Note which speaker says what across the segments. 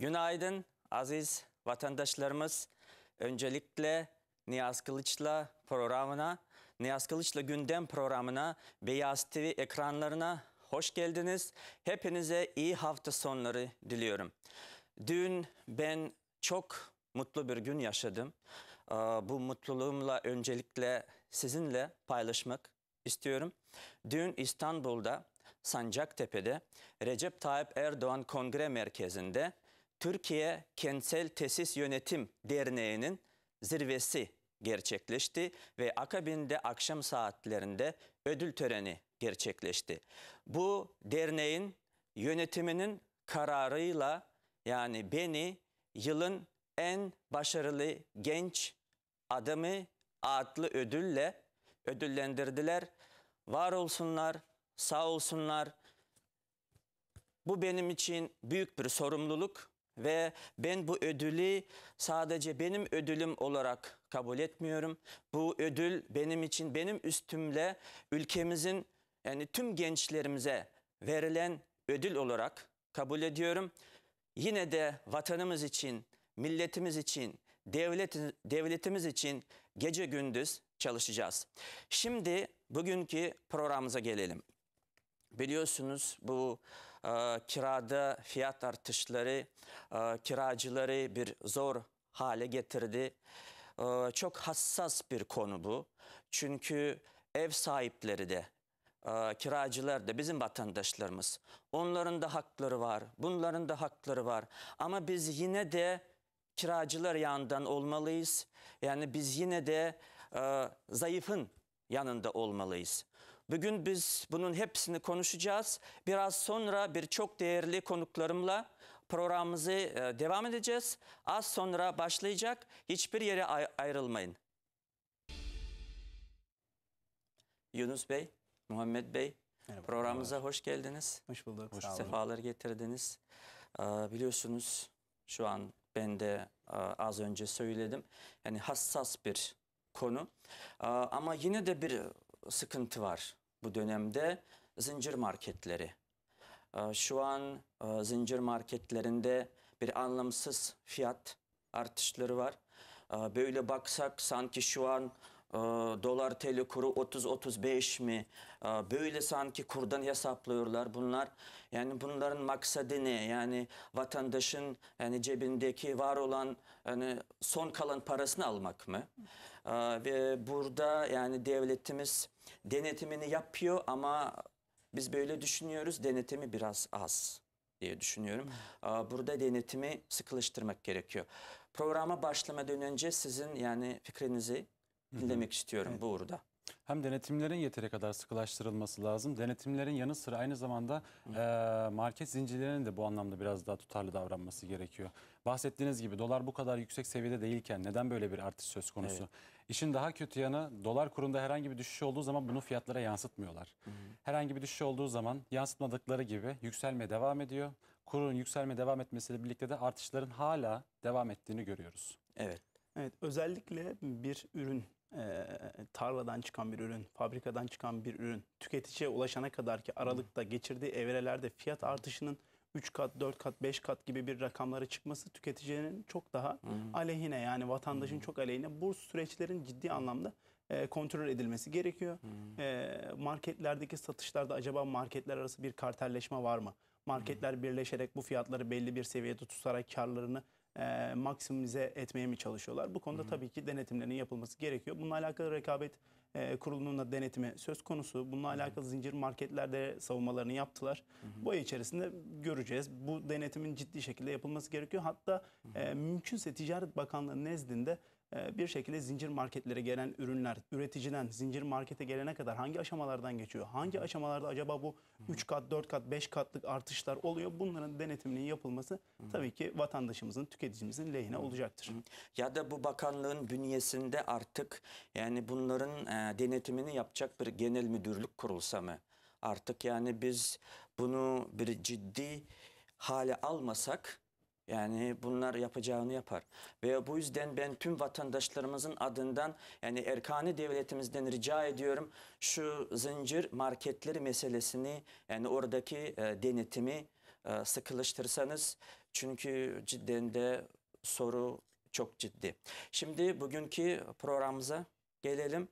Speaker 1: Günaydın aziz vatandaşlarımız. Öncelikle Niyaz Kılıç'la programına, Niyaz Kılıç'la gündem programına, Beyaz TV ekranlarına hoş geldiniz. Hepinize iyi hafta sonları diliyorum. Dün ben çok mutlu bir gün yaşadım. Bu mutluluğumla öncelikle sizinle paylaşmak istiyorum. Dün İstanbul'da Sancaktepe'de Recep Tayyip Erdoğan Kongre Merkezi'nde Türkiye Kentsel Tesis Yönetim Derneği'nin zirvesi gerçekleşti ve akabinde akşam saatlerinde ödül töreni gerçekleşti. Bu derneğin yönetiminin kararıyla yani beni yılın en başarılı genç adamı adlı ödülle ödüllendirdiler. Var olsunlar, sağ olsunlar. Bu benim için büyük bir sorumluluk ve ben bu ödülü sadece benim ödülüm olarak kabul etmiyorum. Bu ödül benim için benim üstümle ülkemizin yani tüm gençlerimize verilen ödül olarak kabul ediyorum. Yine de vatanımız için, milletimiz için, devlet, devletimiz için gece gündüz çalışacağız. Şimdi bugünkü programımıza gelelim. Biliyorsunuz bu ee, kirada fiyat artışları e, kiracıları bir zor hale getirdi. Ee, çok hassas bir konu bu. Çünkü ev sahipleri de e, kiracılar da bizim vatandaşlarımız. Onların da hakları var, bunların da hakları var. Ama biz yine de kiracılar yanından olmalıyız. Yani biz yine de e, zayıfın yanında olmalıyız. Bugün biz bunun hepsini konuşacağız. Biraz sonra birçok değerli konuklarımla programımızı e, devam edeceğiz. Az sonra başlayacak. Hiçbir yere ayrılmayın. Yunus Bey, Muhammed Bey, Merhaba. programımıza hoş geldiniz. Hoş bulduk. Hoş sefalar getirdiniz. E, biliyorsunuz şu an ben de e, az önce söyledim. Yani hassas bir konu. Ama yine de bir sıkıntı var bu dönemde zincir marketleri. Ee, şu an e, zincir marketlerinde bir anlamsız fiyat artışları var. Ee, böyle baksak sanki şu an e, dolar TL kuru 30-35 mi? Ee, böyle sanki kurdan hesaplıyorlar bunlar. Yani bunların maksadı ne? Yani vatandaşın yani cebindeki var olan yani son kalan parasını almak mı? ve burada yani devletimiz denetimini yapıyor ama biz böyle düşünüyoruz denetimi biraz az diye düşünüyorum. Hmm. Burada denetimi sıkılaştırmak gerekiyor. Programa başlamadan önce sizin yani fikrinizi dinlemek istiyorum evet. bu uğurda.
Speaker 2: Hem denetimlerin yeteri kadar sıkılaştırılması lazım. Denetimlerin yanı sıra aynı zamanda e, market zincirlerinin de bu anlamda biraz daha tutarlı davranması gerekiyor bahsettiğiniz gibi dolar bu kadar yüksek seviyede değilken neden böyle bir artış söz konusu? Evet. İşin daha kötü yanı dolar kurunda herhangi bir düşüş olduğu zaman bunu fiyatlara yansıtmıyorlar. Hı hı. Herhangi bir düşüş olduğu zaman yansıtmadıkları gibi yükselmeye devam ediyor. Kurun yükselmeye devam etmesiyle birlikte de artışların hala devam ettiğini görüyoruz.
Speaker 3: Evet. Evet özellikle bir ürün e, tarladan çıkan bir ürün, fabrikadan çıkan bir ürün tüketiciye ulaşana kadar ki aralıkta geçirdiği evrelerde fiyat artışının 3 kat, 4 kat, 5 kat gibi bir rakamlara çıkması tüketicinin çok daha hmm. aleyhine yani vatandaşın hmm. çok aleyhine bu süreçlerin ciddi anlamda e, kontrol edilmesi gerekiyor. E, marketlerdeki satışlarda acaba marketler arası bir kartelleşme var mı? Marketler hmm. birleşerek bu fiyatları belli bir seviyede tutarak karlarını e, maksimize etmeye mi çalışıyorlar? Bu konuda hmm. tabii ki denetimlerin yapılması gerekiyor. Bununla alakalı rekabet e, kurulunun da denetimi söz konusu. Bununla alakalı zincir marketlerde savunmalarını yaptılar. Hı Bu ay içerisinde göreceğiz. Bu denetimin ciddi şekilde yapılması gerekiyor. Hatta hı E, mümkünse Ticaret Bakanlığı nezdinde ee, bir şekilde zincir marketlere gelen ürünler üreticiden zincir markete gelene kadar hangi aşamalardan geçiyor? Hangi aşamalarda acaba bu 3 kat, 4 kat, 5 katlık artışlar oluyor? Bunların denetiminin yapılması tabii ki vatandaşımızın, tüketicimizin lehine olacaktır.
Speaker 1: Ya da bu bakanlığın bünyesinde artık yani bunların e, denetimini yapacak bir genel müdürlük kurulsa mı? Artık yani biz bunu bir ciddi hale almasak yani bunlar yapacağını yapar. Ve bu yüzden ben tüm vatandaşlarımızın adından yani erkani devletimizden rica ediyorum şu zincir marketleri meselesini yani oradaki e, denetimi e, sıkılaştırsanız çünkü cidden de soru çok ciddi. Şimdi bugünkü programımıza gelelim.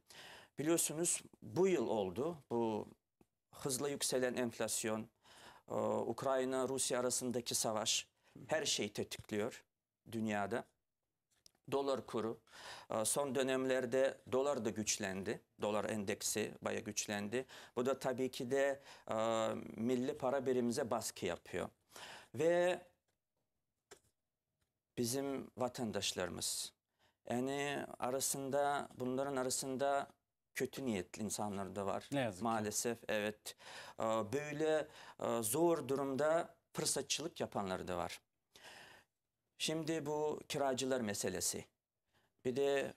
Speaker 1: Biliyorsunuz bu yıl oldu bu hızla yükselen enflasyon, e, Ukrayna-Rusya arasındaki savaş, her şeyi tetikliyor dünyada. Dolar kuru. Ee, son dönemlerde dolar da güçlendi. Dolar endeksi baya güçlendi. Bu da tabii ki de e, milli para birimize baskı yapıyor. Ve bizim vatandaşlarımız yani arasında bunların arasında kötü niyetli insanlar da var. Ne yazık ki. Maalesef evet. Ee, böyle e, zor durumda fırsatçılık yapanları da var. Şimdi bu kiracılar meselesi. Bir de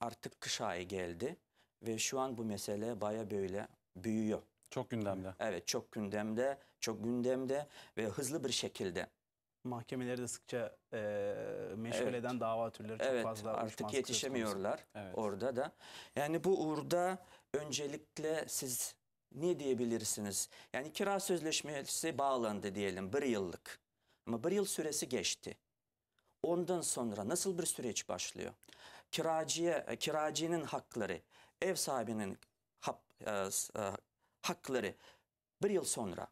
Speaker 1: artık kış ayı geldi ve şu an bu mesele baya böyle büyüyor. Çok gündemde. Evet çok gündemde, çok gündemde ve hızlı bir şekilde.
Speaker 3: Mahkemeleri de sıkça e, meşgul evet. eden dava türleri çok evet, fazla. artık yetişemiyorlar evet. orada da.
Speaker 1: Yani bu uğurda öncelikle siz ne diyebilirsiniz? Yani kira sözleşmesi bağlandı diyelim bir yıllık. Ama bir yıl süresi geçti. Ondan sonra nasıl bir süreç başlıyor? Kiracıya, e, kiracının hakları, ev sahibinin hap, e, e, hakları bir yıl sonra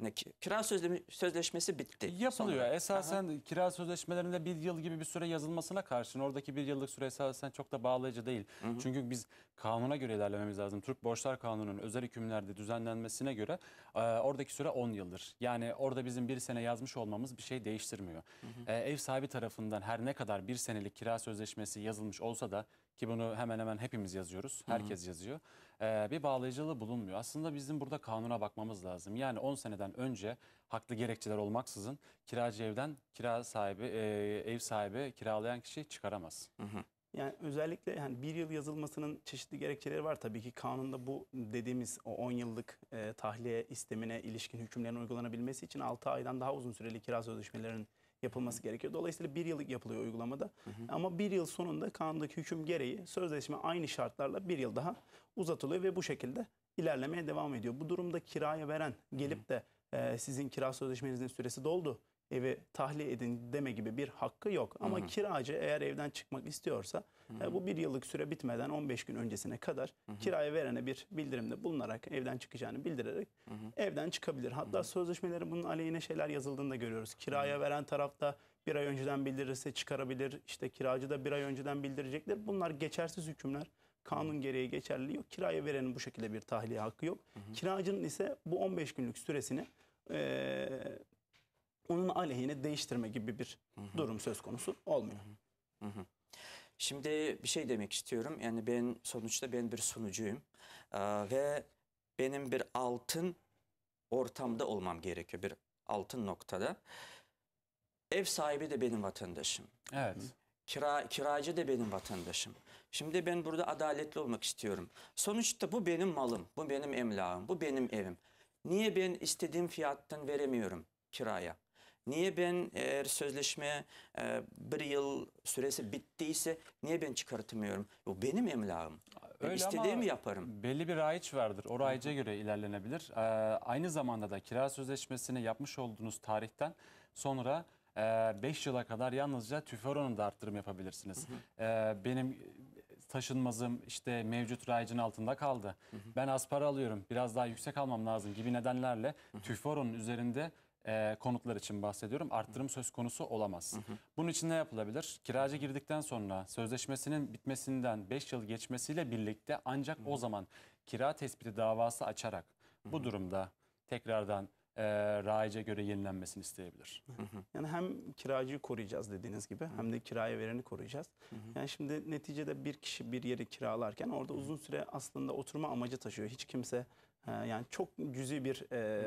Speaker 1: ne Kira sözleşmesi bitti. Yapılıyor. Sonra. Esasen
Speaker 2: Aha. kira sözleşmelerinde bir yıl gibi bir süre yazılmasına karşın oradaki bir yıllık süre esasen çok da bağlayıcı değil. Hı hı. Çünkü biz kanuna göre ilerlememiz lazım. Türk Borçlar Kanunu'nun özel hükümlerde düzenlenmesine göre e, oradaki süre 10 yıldır. Yani orada bizim bir sene yazmış olmamız bir şey değiştirmiyor. Hı hı. E, ev sahibi tarafından her ne kadar bir senelik kira sözleşmesi yazılmış olsa da ki bunu hemen hemen hepimiz yazıyoruz. Herkes Hı -hı. yazıyor. Ee, bir bağlayıcılığı bulunmuyor. Aslında bizim burada kanuna bakmamız lazım. Yani 10 seneden önce haklı gerekçeler olmaksızın kiracı evden kira sahibi, e, ev sahibi kiralayan kişi çıkaramaz.
Speaker 1: Hı -hı.
Speaker 3: Yani özellikle yani bir yıl yazılmasının çeşitli gerekçeleri var tabii ki kanunda bu dediğimiz o 10 yıllık e, tahliye istemine ilişkin hükümlerin uygulanabilmesi için 6 aydan daha uzun süreli kira sözleşmelerinin yapılması gerekiyor. Dolayısıyla bir yıllık yapılıyor uygulamada. Hı hı. Ama bir yıl sonunda kanundaki hüküm gereği sözleşme aynı şartlarla bir yıl daha uzatılıyor ve bu şekilde ilerlemeye devam ediyor. Bu durumda kiraya veren gelip de e, sizin kira sözleşmenizin süresi doldu evi tahliye edin deme gibi bir hakkı yok. Ama Hı-hı. kiracı eğer evden çıkmak istiyorsa E, bu bir yıllık süre bitmeden 15 gün öncesine kadar Hı-hı. kiraya verene bir bildirimde bulunarak evden çıkacağını bildirerek Hı-hı. evden çıkabilir. Hatta Hı-hı. sözleşmelerin bunun aleyhine şeyler yazıldığını da görüyoruz. Kiraya Hı-hı. veren tarafta bir ay önceden bildirirse çıkarabilir. İşte kiracı da bir ay önceden bildirecektir. Bunlar geçersiz hükümler. Kanun gereği geçerli yok. Kiraya verenin bu şekilde bir tahliye hakkı yok. Hı hı. Kiracının ise bu 15 günlük süresini e, onun aleyhine değiştirme gibi bir hı hı. durum söz konusu olmuyor. Hı hı.
Speaker 1: Hı hı. Şimdi bir şey demek istiyorum. Yani ben sonuçta ben bir sunucuyum ee, ve benim bir altın ortamda olmam gerekiyor. Bir altın noktada. Ev sahibi de benim vatandaşım. Evet. Kira, kiracı da benim vatandaşım. Şimdi ben burada adaletli olmak istiyorum. Sonuçta bu benim malım, bu benim emlakım, bu benim evim. Niye ben istediğim fiyattan veremiyorum kiraya? Niye ben eğer sözleşme e, bir yıl süresi bittiyse niye ben çıkartamıyorum? O benim emlakım. Öyle İstediğimi yaparım. Belli
Speaker 2: bir rayiç vardır. O rayice göre ilerlenebilir. Ee, aynı zamanda da kira sözleşmesini yapmış olduğunuz tarihten sonra 5 e, yıla kadar yalnızca tüfe oranında da arttırım yapabilirsiniz. Hı hı. E, benim taşınmazım işte mevcut rayicin altında kaldı. Hı hı. Ben az para alıyorum biraz daha yüksek almam lazım gibi nedenlerle tüfe oranının üzerinde e, konutlar için bahsediyorum. Arttırım söz konusu olamaz. Hı hı. Bunun için ne yapılabilir? Kiracı girdikten sonra sözleşmesinin bitmesinden 5 yıl geçmesiyle birlikte ancak hı hı. o zaman kira tespiti davası açarak bu durumda tekrardan e, raice göre
Speaker 3: yenilenmesini isteyebilir. Hı hı. Yani hem kiracıyı koruyacağız dediğiniz gibi hı. hem de kiraya vereni koruyacağız. Hı hı. Yani şimdi neticede bir kişi bir yeri kiralarken orada hı hı. uzun süre aslında oturma amacı taşıyor. Hiç kimse ee, yani çok cüzi bir e,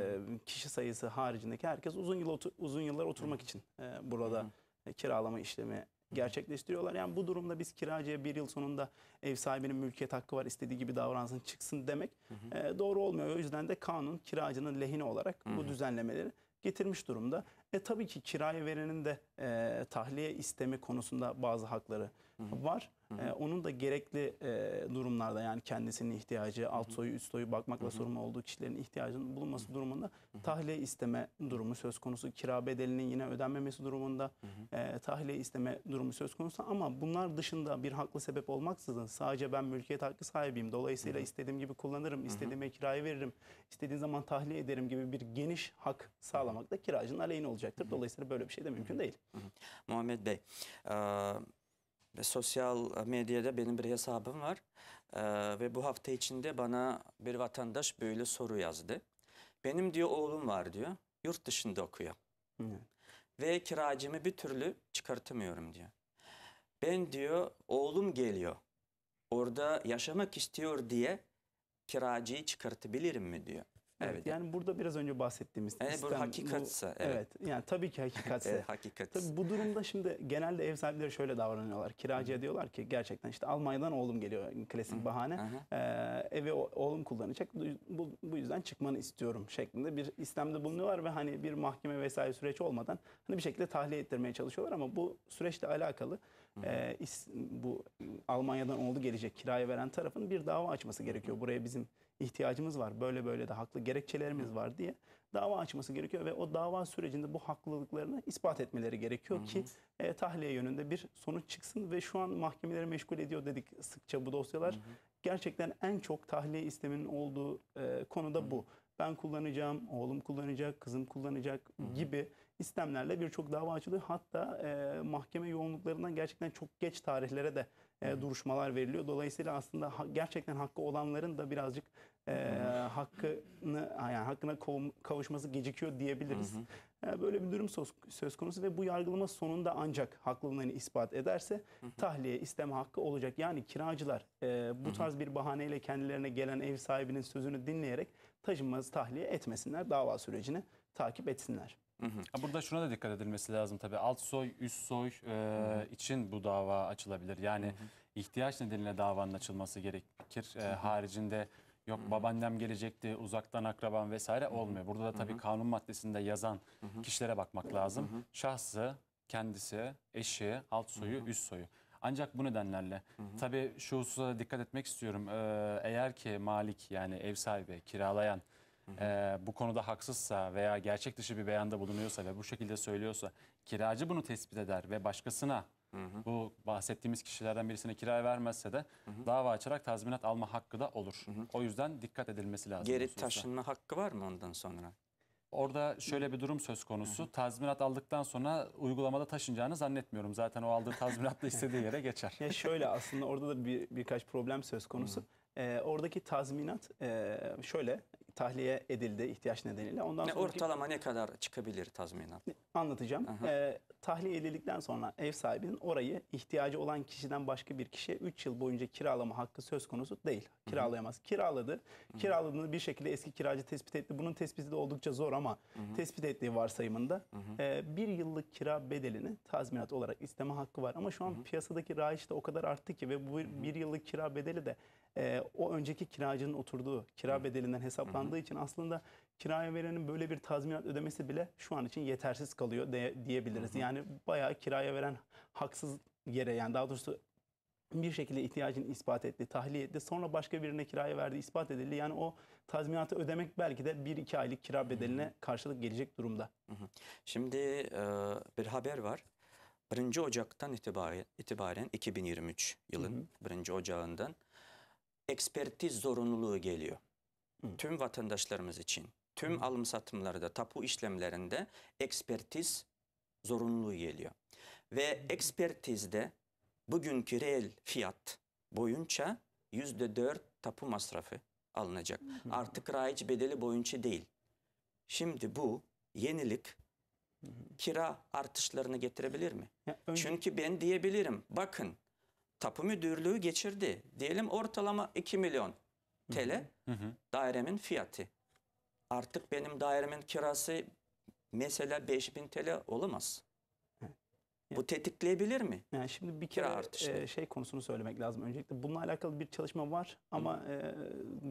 Speaker 3: kişi sayısı haricindeki herkes uzun yıl otur, uzun yıllar oturmak için e, burada e, kiralama işlemi gerçekleştiriyorlar. Yani bu durumda biz kiracıya bir yıl sonunda ev sahibinin mülkiyet hakkı var istediği gibi davransın çıksın demek E, doğru olmuyor. O yüzden de kanun kiracının lehine olarak bu düzenlemeleri getirmiş durumda. E tabii ki kiraya verenin de e, tahliye istemi konusunda bazı hakları var. Ee, onun da gerekli e, durumlarda yani kendisinin ihtiyacı, alt soyu, üst soyu bakmakla sorumlu olduğu kişilerin ihtiyacının bulunması durumunda tahliye isteme durumu söz konusu. Kira bedelinin yine ödenmemesi durumunda e, tahliye isteme durumu söz konusu. Ama bunlar dışında bir haklı sebep olmaksızın sadece ben mülkiyet hakkı sahibiyim. Dolayısıyla istediğim gibi kullanırım, istediğime kirayı veririm, istediğim zaman tahliye ederim gibi bir geniş hak sağlamak da kiracının aleyhine olacaktır. Dolayısıyla böyle bir şey de mümkün değil.
Speaker 1: Muhammed Bey, e ve sosyal e, medyada benim bir hesabım var. Ee, ve bu hafta içinde bana bir vatandaş böyle soru yazdı. Benim diyor oğlum var diyor. Yurt dışında okuyor. Hı. Ve kiracımı bir türlü çıkartamıyorum diyor. Ben diyor oğlum geliyor. Orada yaşamak istiyor diye
Speaker 3: kiracıyı çıkartabilirim mi diyor. Evet, yani burada biraz önce bahsettiğimiz yani Bu hakikatse. evet. evet. Yani tabii ki hakikatse. evet, hakikat. Tabii bu durumda şimdi genelde ev sahipleri şöyle davranıyorlar. Kiracıya Hı. diyorlar ki gerçekten işte Almanya'dan oğlum geliyor klasik Hı. bahane. Ee, evi oğlum kullanacak. Bu, bu yüzden çıkmanı istiyorum şeklinde bir istemde bulunuyorlar ve hani bir mahkeme vesaire süreç olmadan hani bir şekilde tahliye ettirmeye çalışıyorlar ama bu süreçle alakalı Hı. e, is, bu Almanya'dan oğlu gelecek kiraya veren tarafın bir dava açması gerekiyor. Buraya bizim ihtiyacımız var. Böyle böyle de haklı gerekçelerimiz var diye dava açması gerekiyor ve o dava sürecinde bu haklılıklarını ispat etmeleri gerekiyor ki e, tahliye yönünde bir sonuç çıksın ve şu an mahkemeleri meşgul ediyor dedik sıkça bu dosyalar. Hı hı. Gerçekten en çok tahliye isteminin olduğu e, konu da bu. Hı hı ben kullanacağım, oğlum kullanacak, kızım kullanacak Hı-hı. gibi istemlerle birçok dava açılıyor. Hatta e, mahkeme yoğunluklarından gerçekten çok geç tarihlere de e, duruşmalar veriliyor. Dolayısıyla aslında ha, gerçekten hakkı olanların da birazcık e, hakkını yani hakkına kavuşması gecikiyor diyebiliriz. Hı ee, Böyle bir durum söz konusu ve bu yargılama sonunda ancak haklılığını hani ispat ederse hı hı. tahliye isteme hakkı olacak. Yani kiracılar e, bu tarz bir bahaneyle kendilerine gelen ev sahibinin sözünü dinleyerek taşınmaz tahliye etmesinler. Dava sürecini takip etsinler.
Speaker 2: Hı hı. Burada şuna da dikkat edilmesi lazım tabii. Alt soy, üst soy e, için bu dava açılabilir. Yani hı hı. ihtiyaç nedeniyle davanın açılması gerekir. E, haricinde Yok babaannem gelecekti, uzaktan akraban vesaire olmuyor. Burada da tabii kanun maddesinde yazan kişilere bakmak lazım. Şahsı, kendisi, eşi, alt soyu, üst soyu. Ancak bu nedenlerle tabii şu hususa dikkat etmek istiyorum. Ee, eğer ki malik yani ev sahibi, kiralayan e, bu konuda haksızsa veya gerçek dışı bir beyanda bulunuyorsa ve bu şekilde söylüyorsa kiracı bunu tespit eder ve başkasına Hı Bu bahsettiğimiz kişilerden birisine kiraya vermezse de hı hı. dava açarak tazminat alma hakkı da olur. Hı hı. O yüzden dikkat edilmesi lazım. Geri taşınma
Speaker 1: hakkı var mı ondan sonra?
Speaker 2: Orada şöyle bir durum söz konusu. Hı hı. Tazminat aldıktan sonra uygulamada taşınacağını zannetmiyorum. Zaten o aldığı tazminatla istediği yere
Speaker 3: geçer. Ya şöyle aslında orada da bir, birkaç problem söz konusu. Hı hı. Ee, oradaki tazminat e, şöyle tahliye edildi ihtiyaç nedeniyle. Ondan ne, sonraki... Ortalama
Speaker 1: ne kadar çıkabilir tazminat?
Speaker 3: anlatacağım. E, ee, tahliye edildikten sonra ev sahibinin orayı ihtiyacı olan kişiden başka bir kişiye 3 yıl boyunca kiralama hakkı söz konusu değil. Kiralayamaz. Hı-hı. Kiraladı. Hı-hı. Kiraladığını bir şekilde eski kiracı tespit etti. Bunun tespiti de oldukça zor ama Hı-hı. tespit ettiği varsayımında hı e, bir yıllık kira bedelini tazminat olarak isteme hakkı var. Ama şu an Hı-hı. piyasadaki raiç de o kadar arttı ki ve bu bir yıllık kira bedeli de e, o önceki kiracının oturduğu kira bedelinden hesaplandığı için aslında kiraya verenin böyle bir tazminat ödemesi bile şu an için yetersiz kalıyor de, diyebiliriz. Hı hı. Yani bayağı kiraya veren haksız yere yani daha doğrusu bir şekilde ihtiyacını ispat etti, tahliye etti. Sonra başka birine kiraya verdi, ispat edildi. Yani o tazminatı ödemek belki de 1-2 aylık kira bedeline karşılık gelecek durumda.
Speaker 1: Şimdi e, bir haber var. 1. Ocak'tan itibaren, itibaren 2023 yılın 1. Ocağından ekspertiz zorunluluğu geliyor. Hı. Tüm vatandaşlarımız için Tüm alım satımlarda, tapu işlemlerinde ekspertiz zorunluluğu geliyor. Ve ekspertizde bugünkü reel fiyat boyunca yüzde dört tapu masrafı alınacak. Artık rayiç bedeli boyunca değil. Şimdi bu yenilik kira artışlarını getirebilir mi? Ya, önce... Çünkü ben diyebilirim bakın tapu müdürlüğü geçirdi. Diyelim ortalama 2 milyon TL dairemin fiyatı. Artık benim dairemin kirası mesela 5000 TL olamaz. Bu tetikleyebilir mi?
Speaker 3: Yani şimdi bir kere Kira artışı. E, şey konusunu söylemek lazım. Öncelikle bununla alakalı bir çalışma var ama e,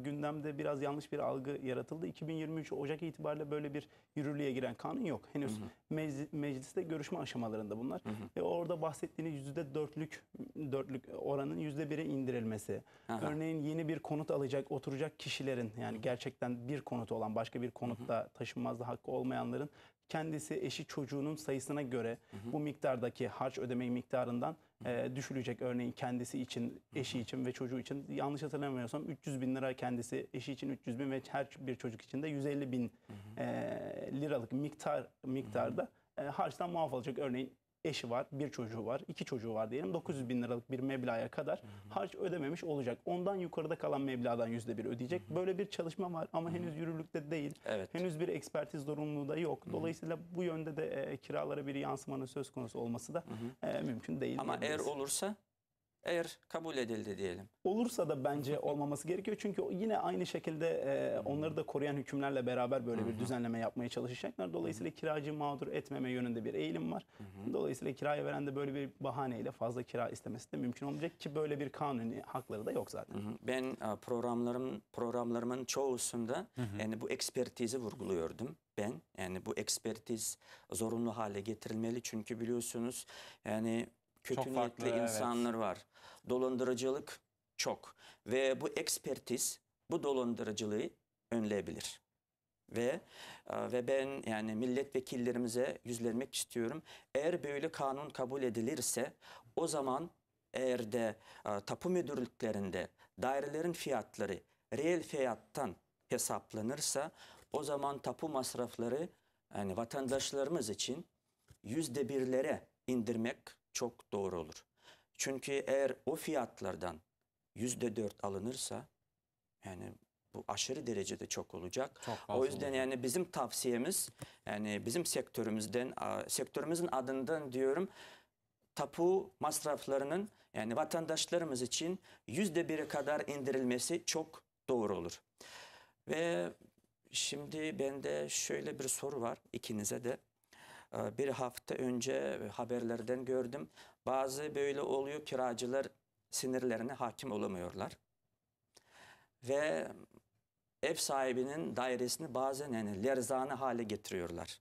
Speaker 3: gündemde biraz yanlış bir algı yaratıldı. 2023 Ocak itibariyle böyle bir yürürlüğe giren kanun yok. Henüz Hı. mecliste görüşme aşamalarında bunlar. Hı. E, orada bahsettiğiniz %4'lük dörtlük oranın %1'e indirilmesi. Aha. Örneğin yeni bir konut alacak, oturacak kişilerin yani gerçekten bir konut olan başka bir konutta taşınmazda hakkı olmayanların kendisi eşi çocuğunun sayısına göre hı hı. bu miktardaki harç ödeme miktarından e, düşülecek. Örneğin kendisi için, eşi için ve çocuğu için yanlış hatırlamıyorsam 300 bin lira kendisi, eşi için 300 bin ve her bir çocuk için de 150 bin hı hı. E, liralık miktar miktarda hı hı. E, harçtan muaf olacak. Örneğin eşi var, bir çocuğu var, iki çocuğu var diyelim. 900 bin liralık bir meblağa kadar harç ödememiş olacak. Ondan yukarıda kalan meblağdan bir ödeyecek. Böyle bir çalışma var ama henüz yürürlükte değil. Evet. Henüz bir ekspertiz zorunluluğu da yok. Dolayısıyla bu yönde de e, kiralara bir yansımanın söz konusu olması da e, mümkün değil. Ama eğer
Speaker 1: olursa eğer kabul edildi diyelim.
Speaker 3: Olursa da bence olmaması gerekiyor. Çünkü yine aynı şekilde e, onları da koruyan hükümlerle beraber böyle bir düzenleme yapmaya çalışacaklar. Dolayısıyla kiracı mağdur etmeme yönünde bir eğilim var. Dolayısıyla kiraya veren de böyle bir bahaneyle fazla kira istemesi de mümkün olmayacak ki böyle bir kanuni hakları da yok zaten.
Speaker 1: Ben e, programlarım programlarımın çoğusunda yani bu ekspertizi vurguluyordum ben. Yani bu ekspertiz zorunlu hale getirilmeli çünkü biliyorsunuz yani kötü çok niyetli farklı, insanlar evet. var. Dolandırıcılık çok ve bu ekspertiz bu dolandırıcılığı önleyebilir. Ve e, ve ben yani milletvekillerimize yüzlenmek istiyorum. Eğer böyle kanun kabul edilirse o zaman eğer de e, tapu müdürlüklerinde dairelerin fiyatları reel fiyattan hesaplanırsa o zaman tapu masrafları yani vatandaşlarımız için yüzde birlere indirmek çok doğru olur. Çünkü eğer o fiyatlardan yüzde dört alınırsa yani bu aşırı derecede çok olacak. Çok o yüzden olur. yani bizim tavsiyemiz yani bizim sektörümüzden sektörümüzün adından diyorum tapu masraflarının yani vatandaşlarımız için yüzde biri kadar indirilmesi çok doğru olur. Ve şimdi bende şöyle bir soru var ikinize de. Ee, bir hafta önce haberlerden gördüm. Bazı böyle oluyor kiracılar sinirlerine hakim olamıyorlar. Ve ev sahibinin dairesini bazen yani lerzane hale getiriyorlar.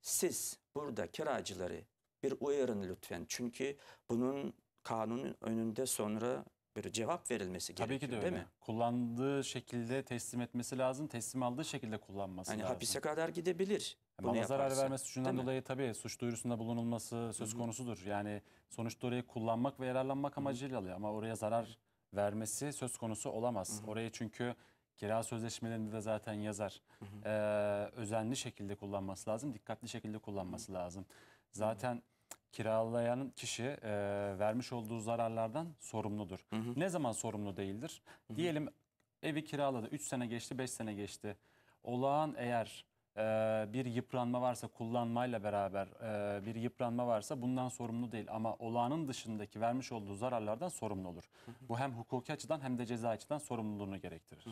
Speaker 1: Siz burada kiracıları bir uyarın lütfen. Çünkü bunun kanunun önünde sonra bir cevap verilmesi gerekiyor. Tabii ki de öyle. Değil mi? Kullandığı
Speaker 2: şekilde teslim etmesi lazım, teslim aldığı şekilde kullanması yani lazım. Hapise kadar gidebilir. Bunu Ama yaparsa, zarar vermesi suçundan dolayı tabii suç duyurusunda bulunulması söz Hı-hı. konusudur. Yani sonuçta orayı kullanmak ve yararlanmak amacıyla alıyor. Ama oraya zarar vermesi söz konusu olamaz. Hı-hı. Orayı çünkü kira sözleşmelerinde de zaten yazar. Ee, özenli şekilde kullanması lazım, dikkatli şekilde kullanması hı. lazım. Zaten kiralayan kişi e, vermiş olduğu zararlardan sorumludur. Hı hı. Ne zaman sorumlu değildir? Hı hı. Diyelim evi kiraladı, 3 sene geçti, 5 sene geçti. Olağan eğer e, bir yıpranma varsa kullanmayla beraber e, bir yıpranma varsa bundan sorumlu değil. Ama olağanın dışındaki vermiş olduğu zararlardan sorumlu olur. Bu hem hukuki açıdan hem de ceza açıdan sorumluluğunu gerektirir.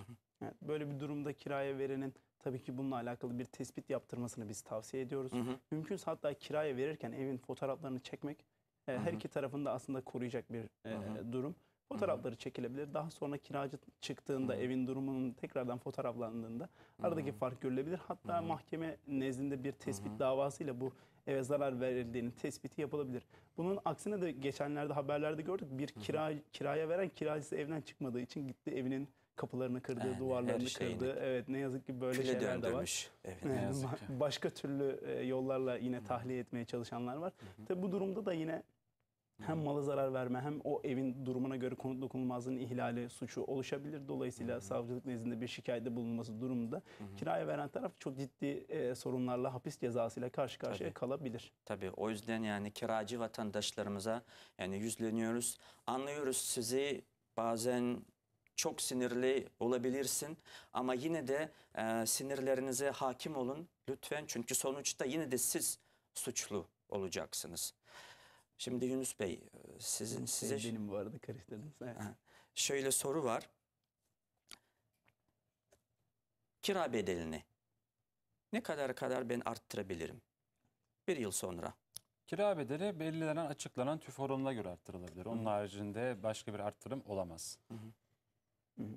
Speaker 3: Evet, böyle bir durumda kiraya verenin tabii ki bununla alakalı bir tespit yaptırmasını biz tavsiye ediyoruz. Mümkünse hatta kiraya verirken evin fotoğraflarını çekmek e, her iki tarafında aslında koruyacak bir e, hı hı. durum. Fotoğrafları çekilebilir. Daha sonra kiracı çıktığında evin durumunun tekrardan fotoğraflandığında aradaki fark görülebilir. Hatta mahkeme nezdinde bir tespit davasıyla bu eve zarar verildiğinin tespiti yapılabilir. Bunun aksine de geçenlerde haberlerde gördük. Bir kira kiraya veren kiracısı evden çıkmadığı için gitti evinin kapılarını kırdı, yani duvarlarını kırdı. Evet ne yazık ki böyle şeyler döndürmüş. de var. Evet, ne yazık ki. Başka türlü e, yollarla yine tahliye etmeye çalışanlar var. Hı Tabi bu durumda da yine hem malı zarar verme hem o evin durumuna göre konut dokunulmazlığının ihlali suçu oluşabilir. Dolayısıyla savcılık nezdinde bir şikayette bulunması durumunda kiraya veren taraf çok ciddi e, sorunlarla hapis cezasıyla karşı karşıya Tabii. kalabilir.
Speaker 1: Tabii o yüzden yani kiracı vatandaşlarımıza yani yüzleniyoruz. Anlıyoruz sizi bazen çok sinirli olabilirsin ama yine de e, sinirlerinize hakim olun lütfen çünkü sonuçta yine de siz suçlu olacaksınız. Şimdi Yunus Bey e, sizin Yunus size Bey benim bu arada karıştırdınız. Şöyle soru var. Kira bedelini ne kadar kadar ben arttırabilirim? Bir yıl sonra. Kira bedeli belirlenen açıklanan tüf oranına göre
Speaker 2: arttırılabilir. Onun Hı -hı. haricinde başka bir arttırım olamaz.
Speaker 1: Hı
Speaker 3: -hı. Hı -hı.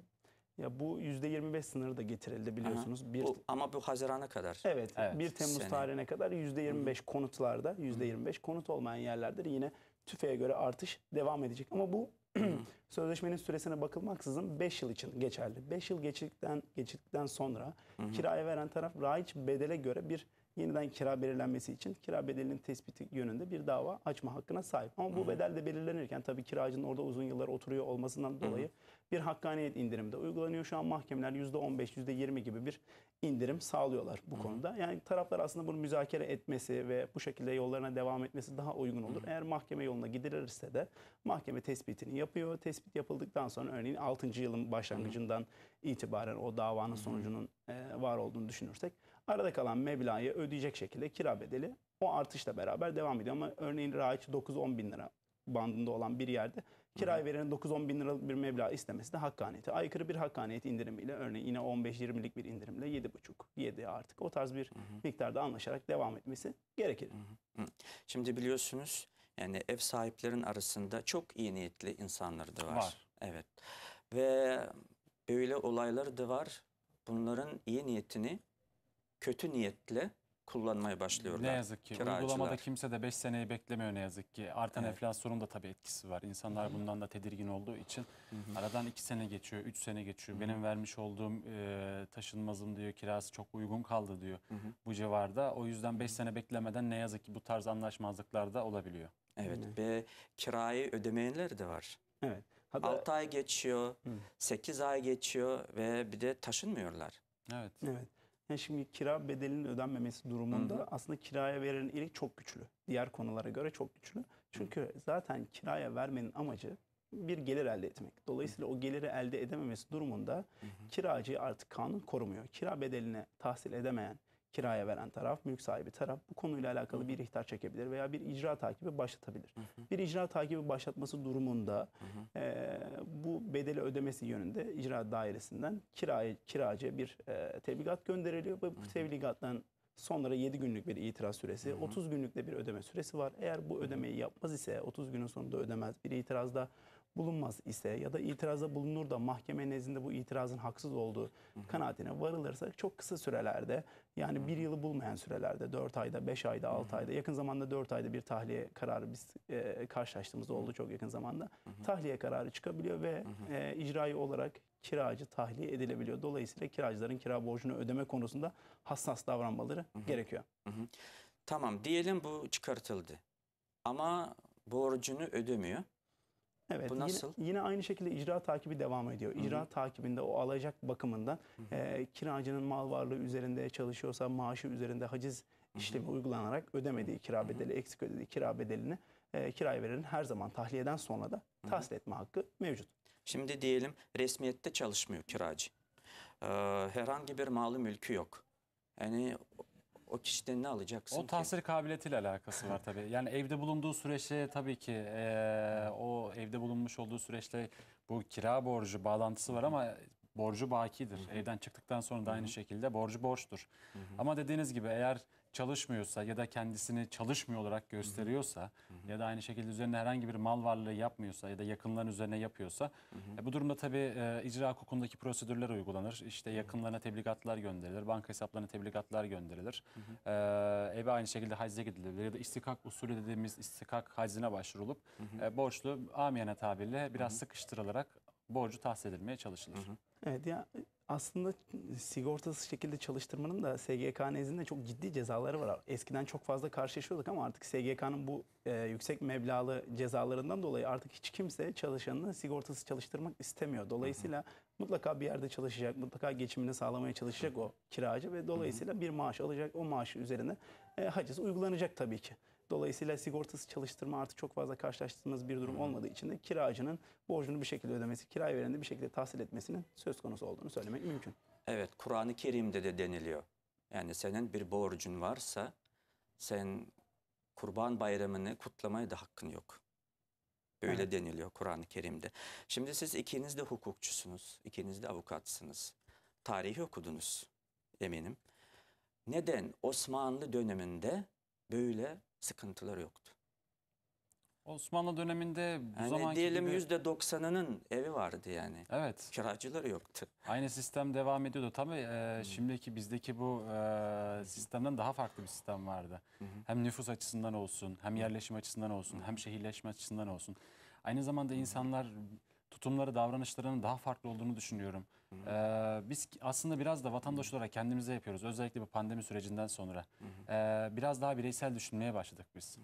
Speaker 3: Ya bu yüzde %25 sınırı da getirildi biliyorsunuz. Aha. Bir,
Speaker 1: ama bu Haziran'a kadar. Evet, evet 1 Temmuz sene. tarihine
Speaker 3: kadar yüzde %25 Hı. konutlarda, yüzde %25 Hı. konut olmayan yerlerde yine tüfeğe göre artış devam edecek. Ama bu sözleşmenin süresine bakılmaksızın 5 yıl için geçerli. 5 yıl geçildikten, geçildikten sonra Hı. kiraya veren taraf raiç bedele göre bir yeniden kira belirlenmesi için kira bedelinin tespiti yönünde bir dava açma hakkına sahip. Ama bu hı bedel de belirlenirken tabii kiracının orada uzun yıllar oturuyor olmasından dolayı hı bir hakkaniyet indirimi de uygulanıyor. Şu an mahkemeler %15, %20 gibi bir indirim sağlıyorlar bu Hı. konuda. Yani taraflar aslında bunu müzakere etmesi ve bu şekilde yollarına devam etmesi daha uygun olur. Hı. Eğer mahkeme yoluna gidilirse de mahkeme tespitini yapıyor. Tespit yapıldıktan sonra örneğin 6. yılın başlangıcından Hı. itibaren o davanın Hı. sonucunun e, var olduğunu düşünürsek arada kalan meblağı ödeyecek şekilde kira bedeli o artışla beraber devam ediyor. Ama örneğin rayiç 9-10 bin lira bandında olan bir yerde Kiraya verenin 9-10 bin liralık bir meblağ istemesi de hakkaniyete. Aykırı bir hakkaniyet indirimiyle örneğin yine 15-20'lik bir indirimle 7,5, 7 artık o tarz bir hı hı. miktarda anlaşarak devam etmesi gerekir.
Speaker 1: Hı hı. Şimdi biliyorsunuz yani ev sahiplerin arasında çok iyi niyetli insanlar da var. var. Evet ve böyle olaylar da var. Bunların iyi niyetini kötü niyetle kullanmaya başlıyorlar. Ne yazık ki kiracılar. uygulamada
Speaker 2: kimse de 5 seneyi beklemiyor ne yazık ki. Artan evet. enflasyonun da tabii etkisi var. İnsanlar bundan da tedirgin olduğu için Hı-hı. aradan 2 sene geçiyor, 3 sene geçiyor. Hı-hı. Benim vermiş olduğum e, taşınmazım diyor kirası çok uygun kaldı diyor Hı-hı. bu civarda. O yüzden 5 sene beklemeden ne yazık ki bu tarz anlaşmazlıklar da olabiliyor. Evet Hı-hı.
Speaker 1: ve kirayı ödemeyenler de var. Evet. Hatta... 6 ay geçiyor, hı 8 ay geçiyor ve bir de taşınmıyorlar.
Speaker 3: Evet. Evet. Yani şimdi kira bedelinin ödenmemesi durumunda Hı. aslında kiraya verilen ilik çok güçlü. Diğer konulara göre çok güçlü. Çünkü zaten kiraya vermenin amacı bir gelir elde etmek. Dolayısıyla o geliri elde edememesi durumunda kiracıyı artık kanun korumuyor. Kira bedelini tahsil edemeyen kiraya veren taraf, mülk sahibi taraf bu konuyla alakalı Hı. bir ihtar çekebilir veya bir icra takibi başlatabilir. Hı hı. Bir icra takibi başlatması durumunda E, bu bedeli ödemesi yönünde icra dairesinden kiraya, kiracıya bir e, tebligat gönderiliyor ve bu tebligattan Sonra 7 günlük bir itiraz süresi, hı hı. 30 günlük de bir ödeme süresi var. Eğer bu ödemeyi yapmaz ise 30 günün sonunda ödemez bir itirazda bulunmaz ise ya da itirazda bulunur da mahkeme nezdinde bu itirazın haksız olduğu kanaatine varılırsa çok kısa sürelerde yani bir yılı bulmayan sürelerde 4 ayda 5 ayda 6 ayda yakın zamanda 4 ayda bir tahliye kararı biz e, karşılaştığımızda oldu çok yakın zamanda tahliye kararı çıkabiliyor ve e, icraî olarak kiracı tahliye edilebiliyor. Dolayısıyla kiracıların kira borcunu ödeme konusunda hassas davranmaları gerekiyor.
Speaker 1: Tamam diyelim bu çıkartıldı ama borcunu ödemiyor
Speaker 3: Evet. Bu nasıl? Yine, yine aynı şekilde icra takibi devam ediyor. İcra Hı-hı. takibinde o alacak bakımından e, kiracının mal varlığı üzerinde çalışıyorsa maaşı üzerinde haciz Hı -hı. işlemi uygulanarak ödemediği kira bedeli, Hı -hı. eksik ödediği kira bedelini e, kiraya verenin her zaman tahliyeden sonra da Hı tahsil etme hakkı mevcut.
Speaker 1: Şimdi diyelim resmiyette çalışmıyor kiracı. Ee, herhangi bir malı mülkü yok. Yani o kişiden ne alacaksın O ki?
Speaker 2: tahsil kabiliyetiyle alakası var tabii. Yani evde bulunduğu süreçte tabii ki e, o evde bulunmuş olduğu süreçte bu kira borcu bağlantısı var ama borcu bakidir. Evden çıktıktan sonra da aynı şekilde borcu borçtur. Ama dediğiniz gibi eğer çalışmıyorsa ya da kendisini çalışmıyor olarak gösteriyorsa hı hı. ya da aynı şekilde üzerine herhangi bir mal varlığı yapmıyorsa ya da yakınların üzerine yapıyorsa hı hı. E, bu durumda tabii e, icra hukukundaki prosedürler uygulanır. İşte yakınlarına tebligatlar gönderilir, banka hesaplarına tebligatlar gönderilir. E, eve aynı şekilde hacze gidilir ya da istikak usulü dediğimiz istikak haczine başvurulup hı hı. E, borçlu amiyane tabirle biraz hı hı. sıkıştırılarak borcu tahsil edilmeye çalışılır. Hı hı.
Speaker 3: Evet ya aslında sigortasız şekilde çalıştırmanın da SGK nezdinde çok ciddi cezaları var. Eskiden çok fazla karşılaşıyorduk ama artık SGK'nın bu e, yüksek meblağlı cezalarından dolayı artık hiç kimse çalışanını sigortasız çalıştırmak istemiyor. Dolayısıyla hı hı. mutlaka bir yerde çalışacak, mutlaka geçimini sağlamaya çalışacak o kiracı ve dolayısıyla hı hı. bir maaş alacak. O maaşı üzerine e, haciz uygulanacak tabii ki. Dolayısıyla sigortası çalıştırma artık çok fazla karşılaştığımız bir durum hmm. olmadığı için de kiracının borcunu bir şekilde ödemesi, kiraya verenin bir şekilde tahsil etmesinin söz konusu olduğunu söylemek mümkün.
Speaker 1: Evet, Kur'an-ı Kerim'de de deniliyor. Yani senin bir borcun varsa sen kurban bayramını kutlamaya da hakkın yok. Böyle evet. deniliyor Kur'an-ı Kerim'de. Şimdi siz ikiniz de hukukçusunuz, ikiniz de avukatsınız. Tarihi okudunuz eminim. Neden Osmanlı döneminde böyle Sıkıntıları yoktu.
Speaker 2: Osmanlı döneminde bu yani zamanki diyelim yüzde
Speaker 1: gibi... %90'ının evi vardı yani. Evet. Kiracıları yoktu. Aynı sistem
Speaker 2: devam ediyordu. Tabii e, şimdiki bizdeki bu e, sistemden daha farklı bir sistem vardı. Hmm. Hem nüfus açısından olsun, hem yerleşim açısından olsun, hmm. hem şehirleşme açısından olsun. Aynı zamanda insanlar tutumları, davranışlarının daha farklı olduğunu düşünüyorum. Ee, biz aslında biraz da vatandaş olarak kendimize yapıyoruz. Özellikle bu pandemi sürecinden sonra. Ee, biraz daha bireysel düşünmeye başladık biz.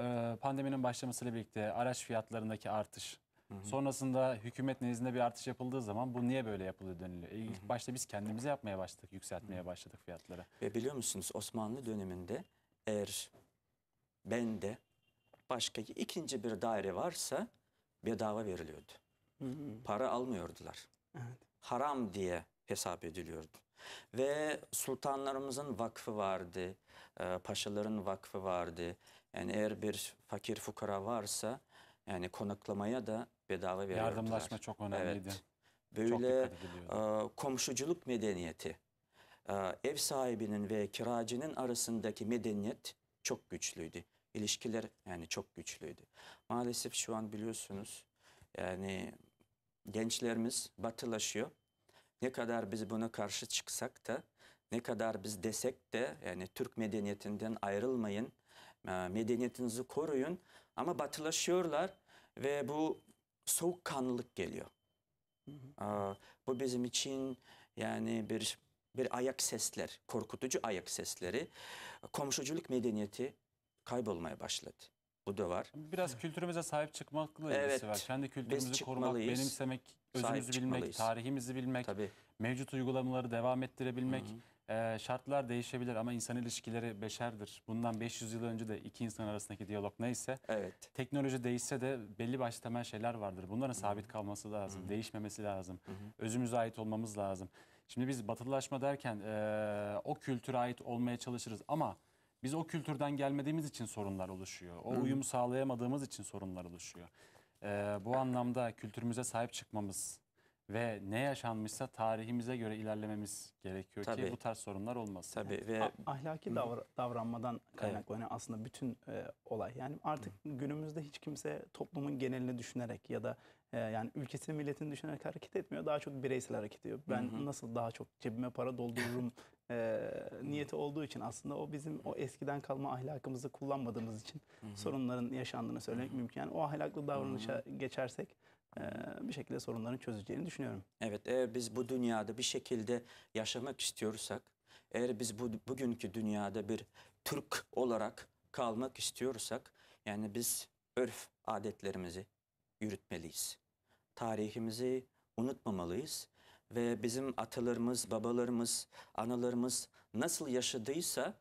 Speaker 2: Ee, pandeminin başlamasıyla birlikte araç fiyatlarındaki artış, Hı hı. Sonrasında hükümet nezdinde bir artış yapıldığı zaman bu niye böyle yapılıyor deniliyor. E hı hı. başta biz kendimize yapmaya başladık, yükseltmeye hı hı. başladık fiyatları.
Speaker 1: Ve biliyor musunuz Osmanlı döneminde eğer bende başka ikinci bir daire varsa bedava veriliyordu. Hı-hı. Para almıyordular. Evet. Haram diye hesap ediliyordu. Ve sultanlarımızın vakfı vardı, e, paşaların vakfı vardı. Yani eğer bir fakir fukara varsa yani konaklamaya da bedava veriyordular. Yardımlaşma çok önemliydi. Evet. Böyle çok e, komşuculuk medeniyeti, e, ev sahibinin ve kiracının arasındaki medeniyet çok güçlüydü. İlişkiler yani çok güçlüydü. Maalesef şu an biliyorsunuz yani gençlerimiz batılaşıyor. Ne kadar biz buna karşı çıksak da, ne kadar biz desek de yani Türk medeniyetinden ayrılmayın, e, medeniyetinizi koruyun ama batılaşıyorlar ve bu soğukkanlılık geliyor. Hı hı. Bu bizim için yani bir bir ayak sesler, korkutucu ayak sesleri, komşuculuk medeniyeti kaybolmaya başladı. Bu da var.
Speaker 2: Biraz kültürümüze sahip çıkmakla evet, ilgisi var. Kendi kültürümüzü korumak, benimsemek, özümüzü bilmek, tarihimizi
Speaker 1: bilmek, Tabii. mevcut
Speaker 2: uygulamaları devam ettirebilmek. Hı hı. E, şartlar değişebilir ama insan ilişkileri beşerdir. Bundan 500 yıl önce de iki insan arasındaki diyalog neyse, evet. teknoloji değişse de belli başlı temel şeyler vardır. Bunların hı hı. sabit kalması lazım, hı hı. değişmemesi lazım, hı hı. özümüze ait olmamız lazım. Şimdi biz batılılaşma derken e, o kültüre ait olmaya çalışırız ama biz o kültürden gelmediğimiz için sorunlar oluşuyor. O uyum sağlayamadığımız için sorunlar oluşuyor. Ee, bu anlamda kültürümüze sahip çıkmamız ve ne yaşanmışsa tarihimize göre ilerlememiz gerekiyor Tabii. ki bu tarz sorunlar olmasın. Tabii yani. ve
Speaker 3: ahlaki davra davranmadan kaynaklanıyor evet. aslında bütün e, olay. Yani artık Hı. günümüzde hiç kimse toplumun genelini düşünerek ya da e, yani ülkesini milletini düşünerek hareket etmiyor. Daha çok bireysel hareket ediyor. Ben Hı -hı. nasıl daha çok cebime para doldururum e, niyeti olduğu için aslında o bizim o eskiden kalma ahlakımızı kullanmadığımız için Hı-hı. sorunların yaşandığını söylemek mümkün. Yani o ahlaklı davranışa Hı-hı. geçersek e, bir şekilde sorunların çözüleceğini düşünüyorum.
Speaker 1: Evet eğer biz bu dünyada bir şekilde yaşamak istiyorsak, eğer biz bu bugünkü dünyada bir Türk olarak kalmak istiyorsak yani biz örf adetlerimizi yürütmeliyiz. Tarihimizi unutmamalıyız ve bizim atalarımız, babalarımız, analarımız nasıl yaşadıysa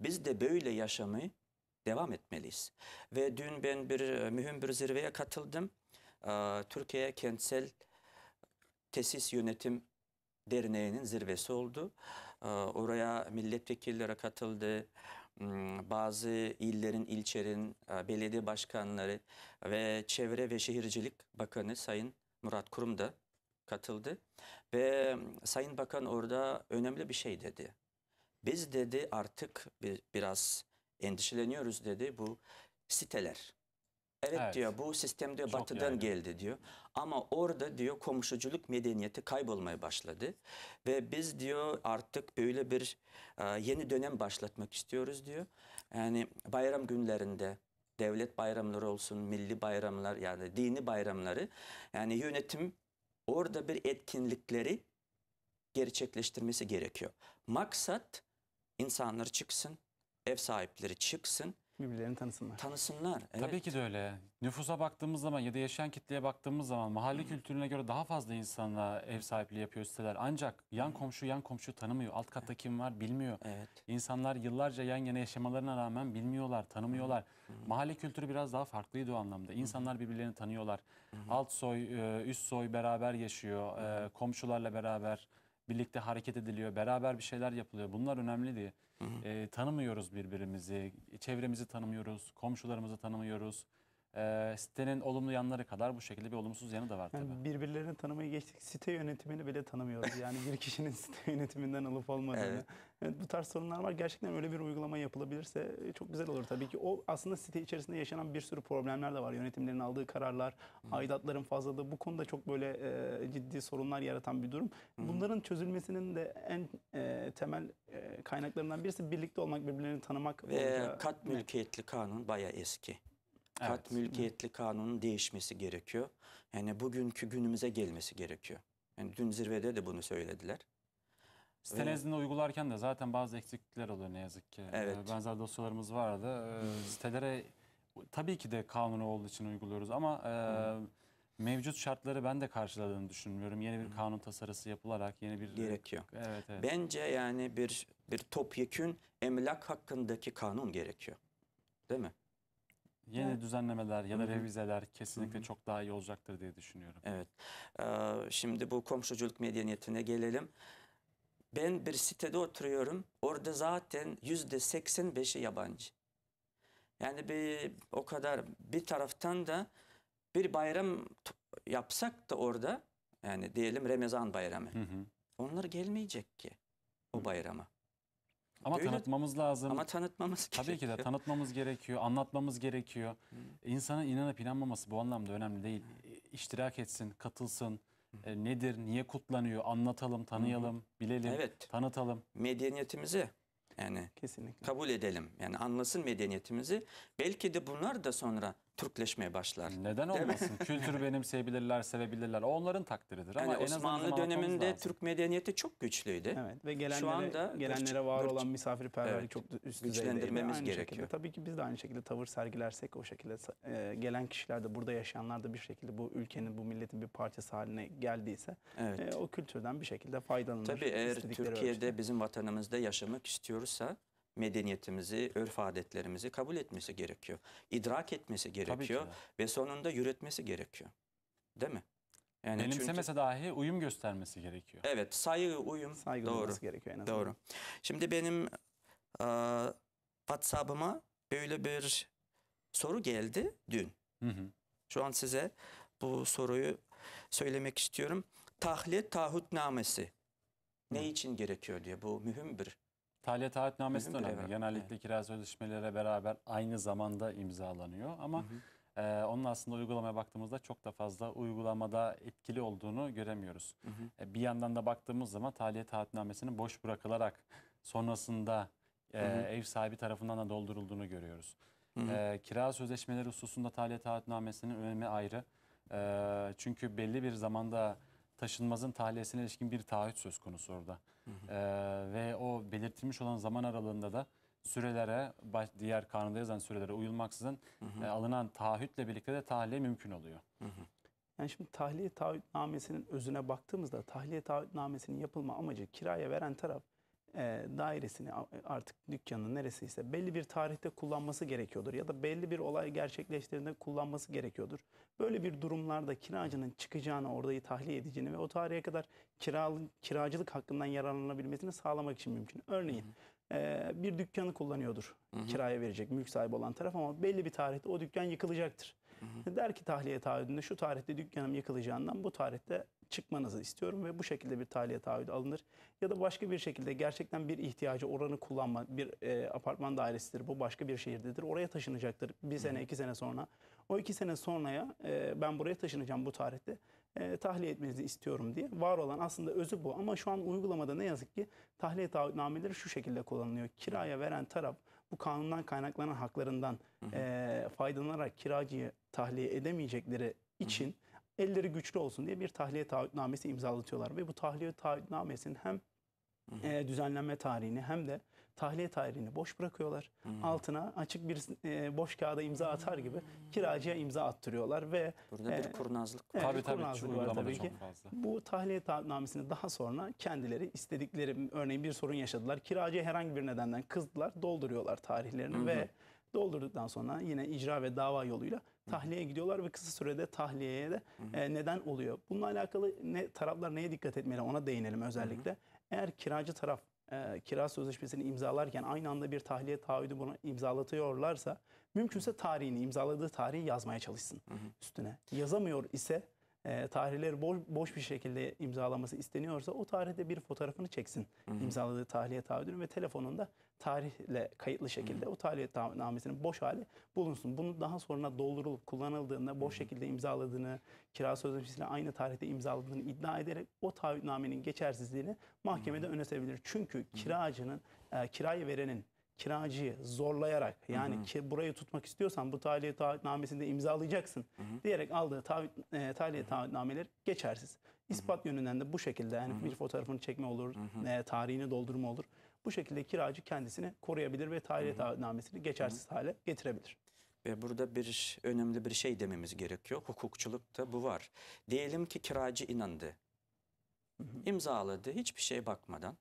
Speaker 1: biz de böyle yaşamayı devam etmeliyiz. Ve dün ben bir e, mühim bir zirveye katıldım. Türkiye Kentsel Tesis Yönetim Derneği'nin zirvesi oldu. Oraya milletvekilleri katıldı. Hmm, bazı illerin, ilçerin, belediye başkanları ve Çevre ve Şehircilik Bakanı Sayın Murat Kurum da katıldı. Ve ıı, Sayın Bakan orada önemli bir şey dedi. Biz dedi artık bir, biraz endişeleniyoruz dedi bu siteler. Evet, evet diyor bu sistem diyor Çok batıdan yaygın. geldi diyor. Ama orada diyor komşuculuk medeniyeti kaybolmaya başladı. Ve biz diyor artık böyle bir yeni dönem başlatmak istiyoruz diyor. Yani bayram günlerinde devlet bayramları olsun, milli bayramlar yani dini bayramları yani yönetim orada bir etkinlikleri gerçekleştirmesi gerekiyor. Maksat insanlar çıksın, ev sahipleri çıksın birbirlerini tanısınlar. Tanısınlar. Evet. Tabii ki
Speaker 2: de öyle. Nüfusa baktığımız zaman ya da yaşayan kitleye baktığımız zaman mahalle kültürüne göre daha fazla insanla ev sahipliği yapıyor siteler. Ancak yan komşu yan komşu tanımıyor. Alt katta kim var bilmiyor. Evet. İnsanlar yıllarca yan yana yaşamalarına rağmen bilmiyorlar, tanımıyorlar. Mahalle kültürü biraz daha farklıydı o anlamda. İnsanlar birbirlerini tanıyorlar. Alt soy, e, üst soy beraber yaşıyor. E, komşularla beraber birlikte hareket ediliyor, beraber bir şeyler yapılıyor. Bunlar önemli diye. E, tanımıyoruz birbirimizi, çevremizi tanımıyoruz, komşularımızı tanımıyoruz. E, sitenin olumlu yanları kadar bu şekilde bir olumsuz yanı da var tabii. Yani
Speaker 3: birbirlerini tanımayı geçtik. Site yönetimini bile tanımıyoruz. Yani bir kişinin site yönetiminden alıp olmadığını. Evet. evet. Bu tarz sorunlar var. Gerçekten öyle bir uygulama yapılabilirse e, çok güzel olur tabii ki. O aslında site içerisinde yaşanan bir sürü problemler de var. Yönetimlerin aldığı kararlar, Hı. aidatların fazlalığı bu konuda çok böyle e, ciddi sorunlar yaratan bir durum. Hı. Bunların çözülmesinin de en e, temel e, kaynaklarından birisi birlikte olmak, birbirlerini tanımak. Ve olacağı...
Speaker 1: kat mülkiyetli kanun bayağı eski kat evet. mülkiyetli kanunun değişmesi gerekiyor. Yani bugünkü günümüze gelmesi gerekiyor. Yani dün zirvede de bunu söylediler. Site
Speaker 2: uygularken de zaten bazı eksiklikler oluyor ne yazık ki. Evet. Ee, benzer dosyalarımız vardı. Ee, sitelere tabii ki de kanunu olduğu için uyguluyoruz ama e, Hı. mevcut şartları ben de karşıladığını düşünmüyorum. Yeni bir kanun tasarısı yapılarak yeni bir... Gerekiyor.
Speaker 1: Evet, evet. Bence yani bir, bir topyekün emlak hakkındaki kanun gerekiyor. Değil mi? Yeni evet. düzenlemeler ya da revizeler kesinlikle Hı-hı. çok daha iyi olacaktır diye düşünüyorum. Evet. Ee, şimdi bu komşuculuk medeniyetine gelelim. Ben bir sitede oturuyorum. Orada zaten yüzde seksen 85'i yabancı. Yani bir o kadar bir taraftan da bir bayram yapsak da orada yani diyelim Ramazan bayramı. Hı hı. Onlar gelmeyecek ki o bayrama.
Speaker 2: Ama Öyle. tanıtmamız
Speaker 1: lazım. Ama tanıtmamız Tabii gerekiyor. Tabii ki de
Speaker 2: tanıtmamız gerekiyor, anlatmamız gerekiyor. Hı. İnsanın inanıp inanmaması bu anlamda önemli değil. Hı. E, iştirak etsin, katılsın. E, nedir, niye kutlanıyor anlatalım, tanıyalım,
Speaker 1: bilelim, evet. tanıtalım. Medeniyetimizi yani Kesinlikle. kabul edelim. Yani anlasın medeniyetimizi. Belki de bunlar da sonra Türkleşmeye başlar. Neden olmasın? Kültürü
Speaker 2: benimseyebilirler, sevebilirler. O onların takdiridir ama yani en Osmanlı döneminde
Speaker 1: Türk medeniyeti çok güçlüydü. Evet ve
Speaker 3: gelenlere, Şu anda gelenlere var olan misafirperverlik evet, çok üst güçlendirmemiz aynı gerekiyor. Şekilde. Tabii ki biz de aynı şekilde tavır sergilersek o şekilde e, gelen kişiler de burada yaşayanlar da bir şekilde bu ülkenin, bu milletin bir parçası haline geldiyse evet. e, o kültürden bir şekilde faydalanır. Tabii eğer Türkiye'de
Speaker 1: ölçüde. bizim vatanımızda yaşamak istiyorsa medeniyetimizi, örf adetlerimizi kabul etmesi gerekiyor. İdrak etmesi gerekiyor ve sonunda yürütmesi gerekiyor. Değil mi? Yani Benimsemese çünkü,
Speaker 2: dahi uyum göstermesi gerekiyor.
Speaker 1: Evet, saygı, uyum. Saygı doğru. gerekiyor en Doğru. Şimdi benim e, WhatsApp'ıma böyle bir soru geldi dün. Hı hı. Şu an size bu soruyu söylemek istiyorum. Tahliye taahhütnamesi ne için gerekiyor diye bu mühim bir Tahliye taahhütnamesi de önemli. Genellikle evet. kira sözleşmeleriyle
Speaker 2: beraber aynı zamanda imzalanıyor ama hı hı. E, onun aslında uygulamaya baktığımızda çok da fazla uygulamada etkili olduğunu göremiyoruz. Hı hı. E, bir yandan da baktığımız zaman tahliye taahhütnamesinin boş bırakılarak sonrasında e, hı hı. ev sahibi tarafından da doldurulduğunu görüyoruz. Hı hı. E, kira sözleşmeleri hususunda tahliye taahhütnamesinin önemi ayrı. E, çünkü belli bir zamanda taşınmazın tahliyesine ilişkin bir taahhüt söz konusu orada. Ee, ve o belirtilmiş olan zaman aralığında da sürelere, diğer kanunda yazan sürelere uyulmaksızın e, alınan taahhütle birlikte de tahliye mümkün oluyor.
Speaker 3: Yani şimdi tahliye taahhütnamesinin özüne baktığımızda tahliye taahhütnamesinin yapılma amacı kiraya veren taraf e, dairesini artık dükkanın neresiyse belli bir tarihte kullanması gerekiyordur ya da belli bir olay gerçekleştiğinde kullanması gerekiyordur. Böyle bir durumlarda kiracının çıkacağını, orayı tahliye edeceğini ve o tarihe kadar kiralı kiracılık hakkından yararlanabilmesini sağlamak için mümkün. Örneğin E, bir dükkanı kullanıyordur hı hı. kiraya verecek mülk sahibi olan taraf ama belli bir tarihte o dükkan yıkılacaktır. Hı Der ki tahliye taahhüdünde şu tarihte dükkanım yıkılacağından bu tarihte çıkmanızı istiyorum ve bu şekilde bir tahliye taahhüdü alınır. Ya da başka bir şekilde gerçekten bir ihtiyacı oranı kullanma bir e, apartman dairesidir bu başka bir şehirdedir oraya taşınacaktır bir sene iki sene sonra. O iki sene sonraya e, ben buraya taşınacağım bu tarihte e, tahliye etmenizi istiyorum diye var olan aslında özü bu ama şu an uygulamada ne yazık ki tahliye taahhütnameleri şu şekilde kullanılıyor. Kiraya veren taraf bu kanundan kaynaklanan haklarından E, faydalanarak kiracıyı tahliye edemeyecekleri için hı hı. elleri güçlü olsun diye bir tahliye taahhütnamesi imzalatıyorlar. Ve bu tahliye taahhütnamesinin hem hı E, düzenlenme tarihini hem de tahliye tarihini boş bırakıyorlar. Hmm. Altına açık bir e, boş kağıda imza atar gibi kiracıya imza attırıyorlar ve burada e, bir kurnazlık var. Evet, tabii kurnazlık var tabii ki. Bu tahliye taahhütnamesini daha sonra kendileri istedikleri örneğin bir sorun yaşadılar. Kiracıya herhangi bir nedenden kızdılar, dolduruyorlar tarihlerini hmm. ve doldurduktan sonra yine icra ve dava yoluyla tahliye gidiyorlar ve kısa sürede tahliyeye de E, neden oluyor. Bununla alakalı ne taraflar neye dikkat etmeli ona değinelim özellikle. Hı hı. Eğer kiracı taraf e, kira sözleşmesini imzalarken aynı anda bir tahliye taahhüdü bunu imzalatıyorlarsa mümkünse tarihini imzaladığı tarihi yazmaya çalışsın hı hı. üstüne. Yazamıyor ise e, tarihleri boş, boş bir şekilde imzalaması isteniyorsa o tarihte bir fotoğrafını çeksin hı hı. imzaladığı tahliye taahhüdünü ve telefonunda tarihle kayıtlı şekilde o talihatnamesinin boş hali bulunsun. Bunu daha sonra doldurulup kullanıldığında boş şekilde imzaladığını, kira sözleşmesiyle aynı tarihte imzaladığını iddia ederek o taahhütnamenin geçersizliğini mahkemede öne serebilir. Çünkü kiracının, e, kirayı verenin kiracıyı zorlayarak yani hı hı. ki burayı tutmak istiyorsan bu tahliye taahhütnamesinde imzalayacaksın hı hı. diyerek aldığı taahhüt, e, tahliye taahhütnameleri geçersiz. İspat hı hı. yönünden de bu şekilde yani hı hı. bir fotoğrafını çekme olur, hı hı. E, tarihini doldurma olur. Bu şekilde kiracı kendisini koruyabilir ve namesini geçersiz hale getirebilir.
Speaker 1: Ve burada bir önemli bir şey dememiz gerekiyor. Hukukçulukta bu var. Diyelim ki kiracı inandı. Hı hı. imzaladı hiçbir şey bakmadan.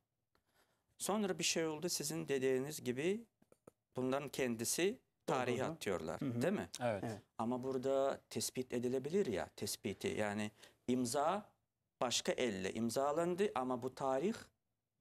Speaker 1: Sonra bir şey oldu sizin dediğiniz gibi bunların kendisi tarihi atıyorlar hı hı. değil mi? Evet. evet. Ama burada tespit edilebilir ya tespiti yani imza başka elle imzalandı ama bu tarih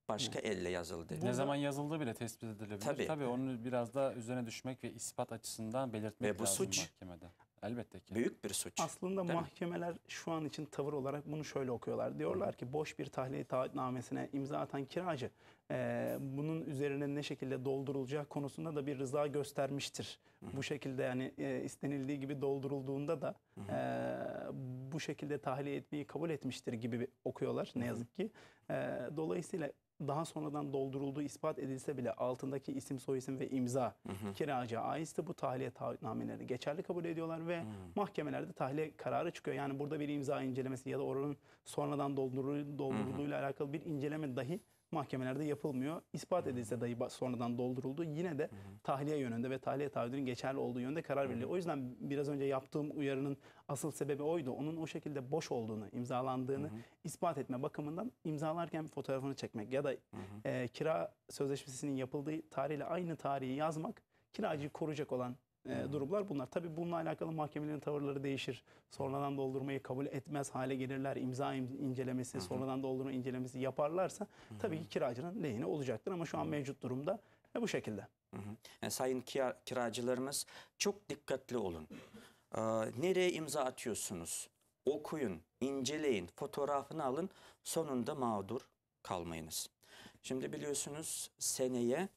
Speaker 1: başka elle yazıldı. Ne Burada, zaman
Speaker 2: yazıldı bile tespit edilebilir. Tabii. Tabii onu biraz da üzerine düşmek ve ispat açısından belirtmek ve bu lazım suç, mahkemede. Elbette ki. Büyük bir suç.
Speaker 3: Aslında değil mahkemeler mi? şu an için tavır olarak bunu şöyle okuyorlar. Diyorlar ki boş bir tahliye taahhütnamesine imza atan kiracı e, bunun üzerine ne şekilde doldurulacağı konusunda da bir rıza göstermiştir. Hı-hı. Bu şekilde yani e, istenildiği gibi doldurulduğunda da Hı -hı. e, bu şekilde tahliye etmeyi kabul etmiştir gibi okuyorlar ne yazık ki. E, dolayısıyla daha sonradan doldurulduğu ispat edilse bile altındaki isim soyisim ve imza hı hı. kiracıya aitse bu tahliye taahhütnamelerini geçerli kabul ediyorlar ve hı. mahkemelerde tahliye kararı çıkıyor. Yani burada bir imza incelemesi ya da oranın sonradan doldurulduğuyla hı alakalı bir inceleme dahi mahkemelerde yapılmıyor. İspat edilse dahi sonradan dolduruldu. Yine de tahliye yönünde ve tahliye taahhüdünün geçerli olduğu yönde karar veriliyor. O yüzden biraz önce yaptığım uyarının asıl sebebi oydu. Onun o şekilde boş olduğunu, imzalandığını ispat etme bakımından imzalarken bir fotoğrafını çekmek ya da E, kira sözleşmesinin yapıldığı tarihle aynı tarihi yazmak kiracıyı koruyacak olan e, durumlar bunlar. Tabii bununla alakalı mahkemelerin tavırları değişir. Sonradan doldurmayı kabul etmez hale gelirler. İmza incelemesi, Hı-hı. sonradan doldurma incelemesi yaparlarsa Hı-hı. tabii ki kiracının lehine olacaktır ama şu an mevcut durumda e, bu şekilde.
Speaker 1: Yani sayın kira, kiracılarımız çok dikkatli olun. Ee, nereye imza atıyorsunuz? Okuyun, inceleyin, fotoğrafını alın. Sonunda mağdur kalmayınız. Şimdi biliyorsunuz seneye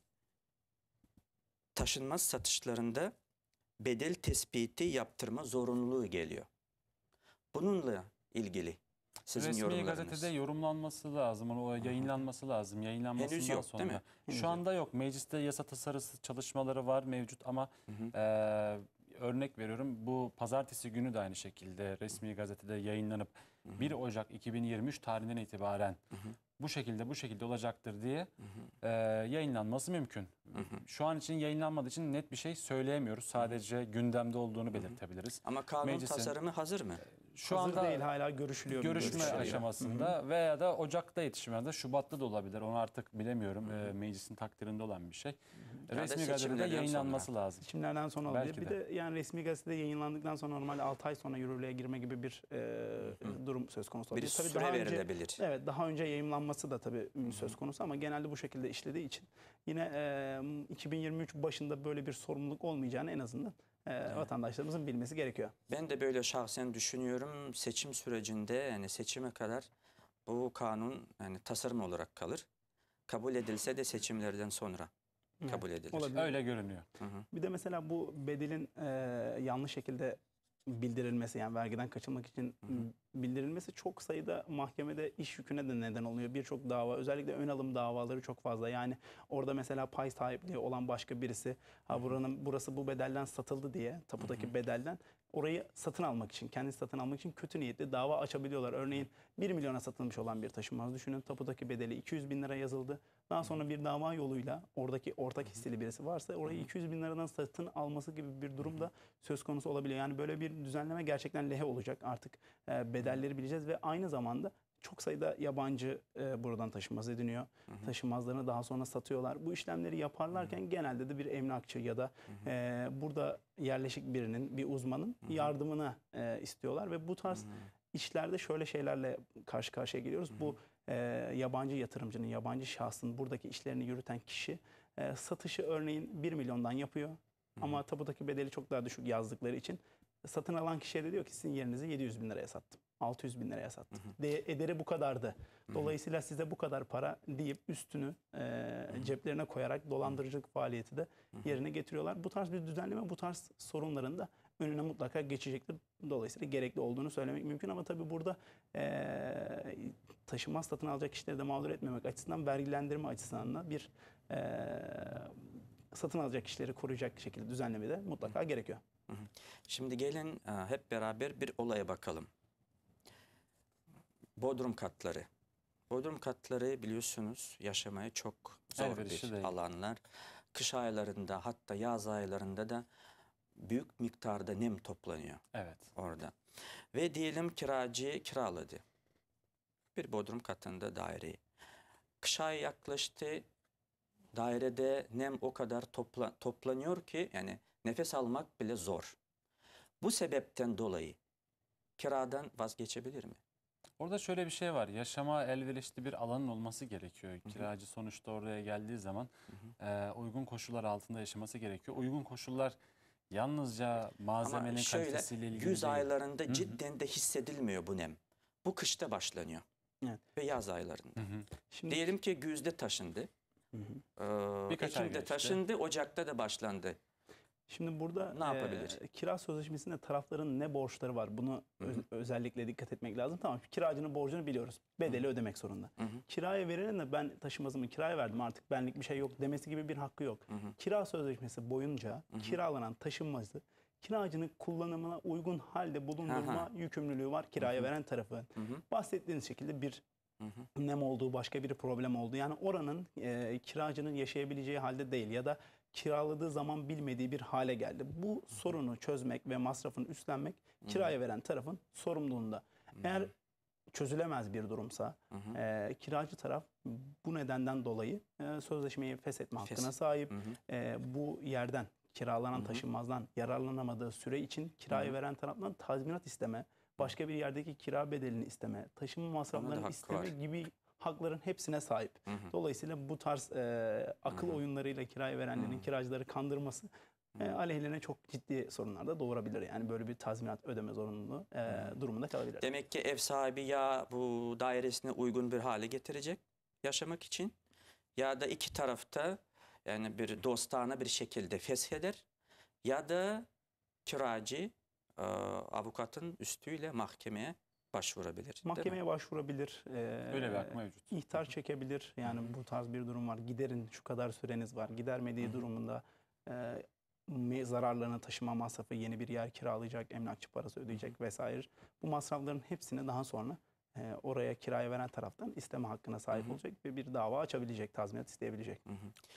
Speaker 1: taşınmaz satışlarında bedel tespiti yaptırma zorunluluğu geliyor. Bununla ilgili sizin Resmi yorumlarınız. gazetede
Speaker 2: yorumlanması lazım, o yayınlanması lazım. Yayınlanmasından Henüz yok, sonra. Değil mi? Henüz Şu anda yok. Mecliste yasa tasarısı çalışmaları var mevcut ama E, örnek veriyorum bu pazartesi günü de aynı şekilde resmi gazetede yayınlanıp hı hı. 1 Ocak 2023 tarihinden itibaren hı hı bu şekilde bu şekilde olacaktır diye E, yayınlanması mümkün. Hı hı. Şu an için yayınlanmadığı için net bir şey söyleyemiyoruz. Sadece hı hı. gündemde olduğunu belirtebiliriz. Ama kanun Meclisin, tasarımı hazır mı? Şu hazır anda değil hala görüşülüyor. Görüşme görüşülüyor. aşamasında hı hı. veya da Ocak'ta yetişmeden Şubat'ta da olabilir. Onu artık bilemiyorum. E, meclisin takdirinde olan bir şey. Hı hı resmi gazetede yayınlanması sonra.
Speaker 3: lazım. Seçimlerden sonra olabilir. Belki bir de. de yani resmi gazetede yayınlandıktan sonra normal 6 ay sonra yürürlüğe girme gibi bir e, durum söz konusu olabilir. Bir tabii süre daha verilebilir. Önce, evet daha önce yayınlanması da tabii Hı. söz konusu ama genelde bu şekilde işlediği için yine e, 2023 başında böyle bir sorumluluk olmayacağını en azından e, evet. vatandaşlarımızın bilmesi gerekiyor.
Speaker 1: Ben de böyle şahsen düşünüyorum. Seçim sürecinde yani seçime kadar bu kanun yani tasarım olarak kalır. Kabul edilse de seçimlerden sonra kabul edilir. Olabilir. Öyle görünüyor. Hı hı.
Speaker 3: Bir de mesela bu bedelin e, yanlış şekilde bildirilmesi yani vergiden kaçınmak için hı hı. bildirilmesi çok sayıda mahkemede iş yüküne de neden oluyor. Birçok dava özellikle ön alım davaları çok fazla. Yani orada mesela pay sahipliği olan başka birisi ha buranın burası bu bedelden satıldı diye tapudaki hı hı. bedelden orayı satın almak için kendi satın almak için kötü niyetli dava açabiliyorlar. Örneğin 1 milyona satılmış olan bir taşınmaz düşünün tapudaki bedeli 200 bin lira yazıldı. Daha sonra bir dava yoluyla oradaki ortak hisseli birisi varsa orayı 200 bin liradan satın alması gibi bir durum da söz konusu olabiliyor. Yani böyle bir düzenleme gerçekten lehe olacak. Artık e, bedelleri bileceğiz ve aynı zamanda çok sayıda yabancı e, buradan taşınmaz ediniyor. Hı hı. Taşınmazlarını daha sonra satıyorlar. Bu işlemleri yaparlarken hı hı. genelde de bir emlakçı ya da hı hı. E, burada yerleşik birinin, bir uzmanın hı hı. yardımını e, istiyorlar ve bu tarz hı hı. işlerde şöyle şeylerle karşı karşıya geliyoruz. Hı hı. Bu e, yabancı yatırımcının, yabancı şahsın buradaki işlerini yürüten kişi e, satışı örneğin 1 milyondan yapıyor. Hı. Ama tapudaki bedeli çok daha düşük yazdıkları için satın alan kişiye de diyor ki sizin yerinizi 700 bin liraya sattım. 600 bin liraya sattım. Hı hı. ederi bu kadardı. Dolayısıyla hı hı. size bu kadar para deyip üstünü e, hı. ceplerine koyarak dolandırıcılık faaliyeti de hı hı. yerine getiriyorlar. Bu tarz bir düzenleme bu tarz sorunların da önüne mutlaka geçecektir. Dolayısıyla gerekli olduğunu söylemek mümkün ama tabii burada e, taşınmaz satın alacak kişileri de mağdur etmemek açısından vergilendirme açısından da bir e, satın alacak kişileri koruyacak şekilde düzenleme de mutlaka gerekiyor. Şimdi gelin
Speaker 1: hep beraber bir olaya bakalım. Bodrum katları. Bodrum katları biliyorsunuz yaşamaya çok zor Elverişi bir değil. alanlar. Kış aylarında hatta yaz aylarında da büyük miktarda nem toplanıyor. Evet. Orada. Ve diyelim kiracı kiraladı. Bir bodrum katında daireyi. kış ayı yaklaştı. Dairede nem o kadar topla, toplanıyor ki yani nefes almak bile zor. Bu sebepten dolayı kiradan vazgeçebilir mi? Orada şöyle bir şey var. Yaşama elverişli bir alanın olması gerekiyor.
Speaker 2: Kiracı sonuçta oraya geldiği zaman hı hı. E, uygun koşullar altında yaşaması gerekiyor. Uygun koşullar Yalnızca malzemenin Ama şöyle, kalitesiyle ilgili güz aylarında Hı-hı.
Speaker 1: cidden de hissedilmiyor bu nem. Bu kışta başlanıyor. Evet. Ve yaz aylarında. Şimdi diyelim ki güzde taşındı. hı Ee, Birkaç Ekim'de taşındı, Ocak'ta da başlandı.
Speaker 3: Şimdi burada ne yapabilir? E, kira sözleşmesinde tarafların ne borçları var? Bunu öz, özellikle dikkat etmek lazım. Tamam kiracının borcunu biliyoruz. Bedeli Hı-hı. ödemek zorunda. Hı-hı. Kiraya verenin de ben taşımazımı kiraya verdim artık benlik bir şey yok demesi gibi bir hakkı yok. Hı-hı. Kira sözleşmesi boyunca Hı-hı. kiralanan taşınmazı kiracının kullanımına uygun halde bulundurma Hı-hı. yükümlülüğü var kiraya Hı-hı. veren tarafın. Hı-hı. Bahsettiğiniz şekilde bir Hı-hı. nem olduğu başka bir problem oldu. Yani oranın e, kiracının yaşayabileceği halde değil ya da kiraladığı zaman bilmediği bir hale geldi. Bu Hı. sorunu çözmek ve masrafını üstlenmek Hı. kiraya veren tarafın sorumluluğunda. Hı. Eğer çözülemez bir durumsa E, kiracı taraf bu nedenden dolayı e, sözleşmeyi feshetme Fes. hakkına sahip. E, bu yerden kiralanan hı hı. taşınmazdan yararlanamadığı süre için kiraya hı hı. veren taraftan tazminat isteme, başka bir yerdeki kira bedelini isteme, taşınma masraflarını isteme var. gibi hakların hepsine sahip. Hı hı. Dolayısıyla bu tarz e, akıl hı hı. oyunlarıyla kiraya verenlerin hı hı. kiracıları kandırması e, aleyhlerine çok ciddi sorunlar da doğurabilir. Yani böyle bir tazminat ödeme zorunluluğu e, durumunda kalabilir.
Speaker 1: Demek ki ev sahibi ya bu dairesine uygun bir hale getirecek yaşamak için ya da iki tarafta yani bir dostana bir şekilde fesheder ya da kiracı e, avukatın üstüyle mahkemeye başvurabilir. Mahkemeye
Speaker 3: başvurabilir. E, Öyle bir hak mevcut. İhtar çekebilir. Yani bu tarz bir durum var. Giderin şu kadar süreniz var. Gidermediği durumunda e, zararlarını taşıma masrafı, yeni bir yer kiralayacak, emlakçı parası ödeyecek vesaire. Bu masrafların hepsini daha sonra e, oraya kiraya veren taraftan isteme hakkına sahip olacak ve bir dava
Speaker 2: açabilecek, tazminat isteyebilecek.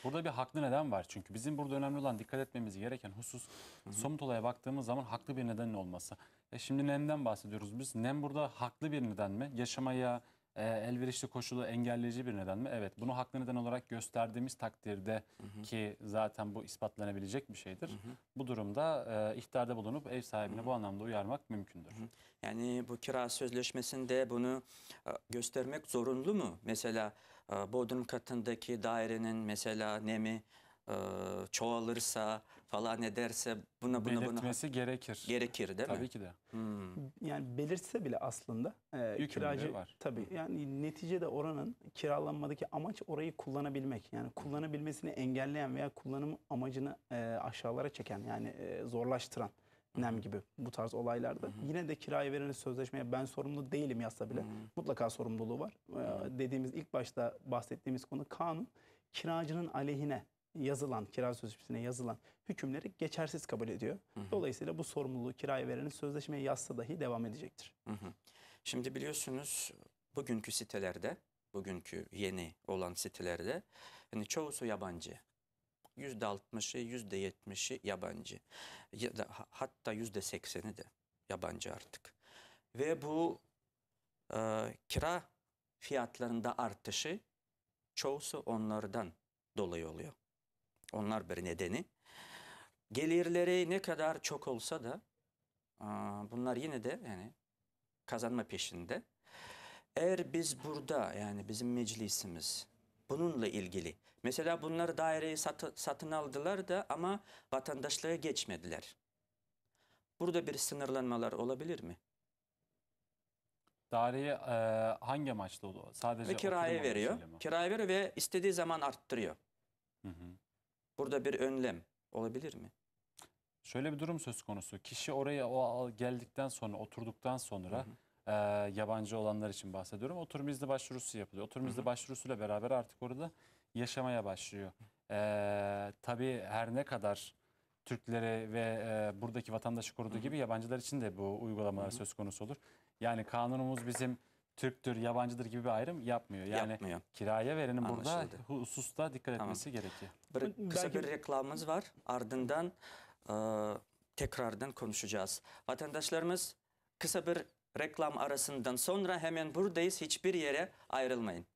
Speaker 2: Burada bir haklı neden var çünkü bizim burada önemli olan dikkat etmemiz gereken husus somut olaya baktığımız zaman haklı bir nedenin olması. E şimdi nemden bahsediyoruz biz. Nem burada haklı bir neden mi? Yaşamaya e, elverişli koşulu engelleyici bir neden mi? Evet bunu haklı neden olarak gösterdiğimiz takdirde hı hı. ki zaten bu ispatlanabilecek bir şeydir. Hı hı.
Speaker 1: Bu durumda e, ihtarda bulunup ev sahibini hı hı. bu anlamda uyarmak mümkündür. Hı hı. Yani bu kira sözleşmesinde bunu e, göstermek zorunlu mu? Mesela e, bodrum katındaki dairenin mesela nemi çoğalırsa falan ederse buna buna Belirtmesi buna gerekir. gerekir değil Tabii mi? ki de. Hmm.
Speaker 3: Yani belirtse bile aslında e, kiracı var. tabii yani neticede oranın kiralanmadaki amaç orayı kullanabilmek. Yani kullanabilmesini engelleyen veya kullanım amacını e, aşağılara çeken yani e, zorlaştıran nem gibi bu tarz olaylarda yine de kiraya verilen sözleşmeye ben sorumlu değilim yazsa bile mutlaka sorumluluğu var. E, dediğimiz ilk başta bahsettiğimiz konu kanun kiracının aleyhine yazılan, kira sözleşmesine yazılan hükümleri geçersiz kabul ediyor. Hı hı. Dolayısıyla bu sorumluluğu kiraya verenin sözleşmeye yazsa dahi devam edecektir. Hı
Speaker 1: hı. Şimdi biliyorsunuz bugünkü sitelerde, bugünkü yeni olan sitelerde hani çoğusu yabancı. %60'ı, %70'i yabancı. Ya da hatta %80'i de yabancı artık. Ve bu e, kira fiyatlarında artışı çoğusu onlardan dolayı oluyor. Onlar bir nedeni. Gelirleri ne kadar çok olsa da bunlar yine de yani kazanma peşinde. Eğer biz burada yani bizim meclisimiz bununla ilgili. Mesela bunlar daireyi satı, satın aldılar da ama vatandaşlığa geçmediler. Burada bir sınırlanmalar olabilir mi?
Speaker 2: Daireyi e, hangi amaçla? Sadece ve kiraya veriyor. Kiraya veriyor
Speaker 1: ve istediği zaman arttırıyor. Hı hı. Burada bir önlem olabilir mi?
Speaker 2: Şöyle bir durum söz konusu. Kişi oraya o geldikten sonra, oturduktan sonra... Hı hı e, yabancı olanlar için bahsediyorum. Oturum izni başvurusu yapılıyor. Oturum izni başvurusuyla beraber artık orada yaşamaya başlıyor. E, tabii her ne kadar Türklere ve e, buradaki vatandaşı koruduğu Hı -hı. gibi yabancılar için de bu uygulamalar Hı -hı. söz konusu olur. Yani kanunumuz bizim Türktür, yabancıdır gibi bir ayrım yapmıyor. Yani Yapmıyor. kiraya verenin burada
Speaker 1: hususta dikkat Tamam. etmesi gerekiyor. Bir, kısa bir reklamımız var. Ardından e, tekrardan konuşacağız. Vatandaşlarımız kısa bir reklam arasından sonra hemen buradayız. Hiçbir yere ayrılmayın.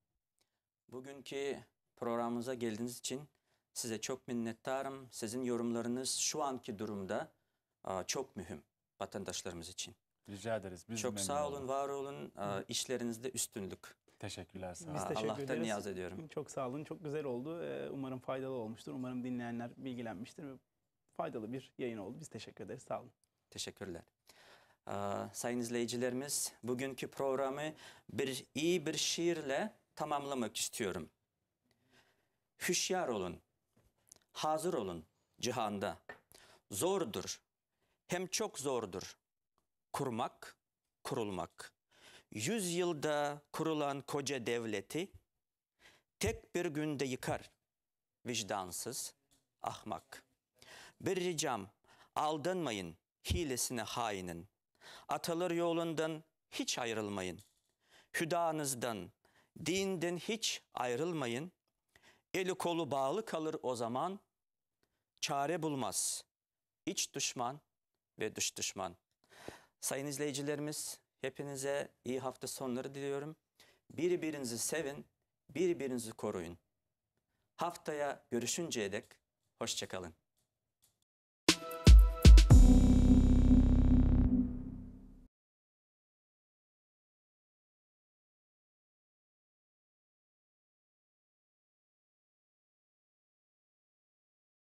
Speaker 1: Bugünkü programımıza geldiğiniz için size çok minnettarım. Sizin yorumlarınız şu anki durumda e, çok mühim vatandaşlarımız için. Rica ederiz. Biz Çok sağ olun, var olun. Hı. İşlerinizde üstünlük. Teşekkürler sağ olun. Biz teşekkür Allah'tan ederiz. niyaz ediyorum.
Speaker 3: Çok sağ olun. Çok güzel oldu. Ee, umarım faydalı olmuştur. Umarım dinleyenler bilgilenmiştir. Faydalı bir yayın oldu. Biz teşekkür ederiz. Sağ olun.
Speaker 1: Teşekkürler. Ee, sayın izleyicilerimiz bugünkü programı bir iyi bir şiirle tamamlamak istiyorum. Hüşyar olun. Hazır olun cihanda. Zordur. Hem çok zordur kurmak, kurulmak. Yüzyılda kurulan koca devleti tek bir günde yıkar vicdansız ahmak. Bir ricam aldanmayın hilesine hainin. Atalar yolundan hiç ayrılmayın. Hüdanızdan, dinden hiç ayrılmayın. Eli kolu bağlı kalır o zaman. Çare bulmaz. iç düşman ve dış düşman. Sayın izleyicilerimiz hepinize iyi hafta sonları diliyorum. Birbirinizi sevin, birbirinizi koruyun. Haftaya görüşünceye dek hoşçakalın.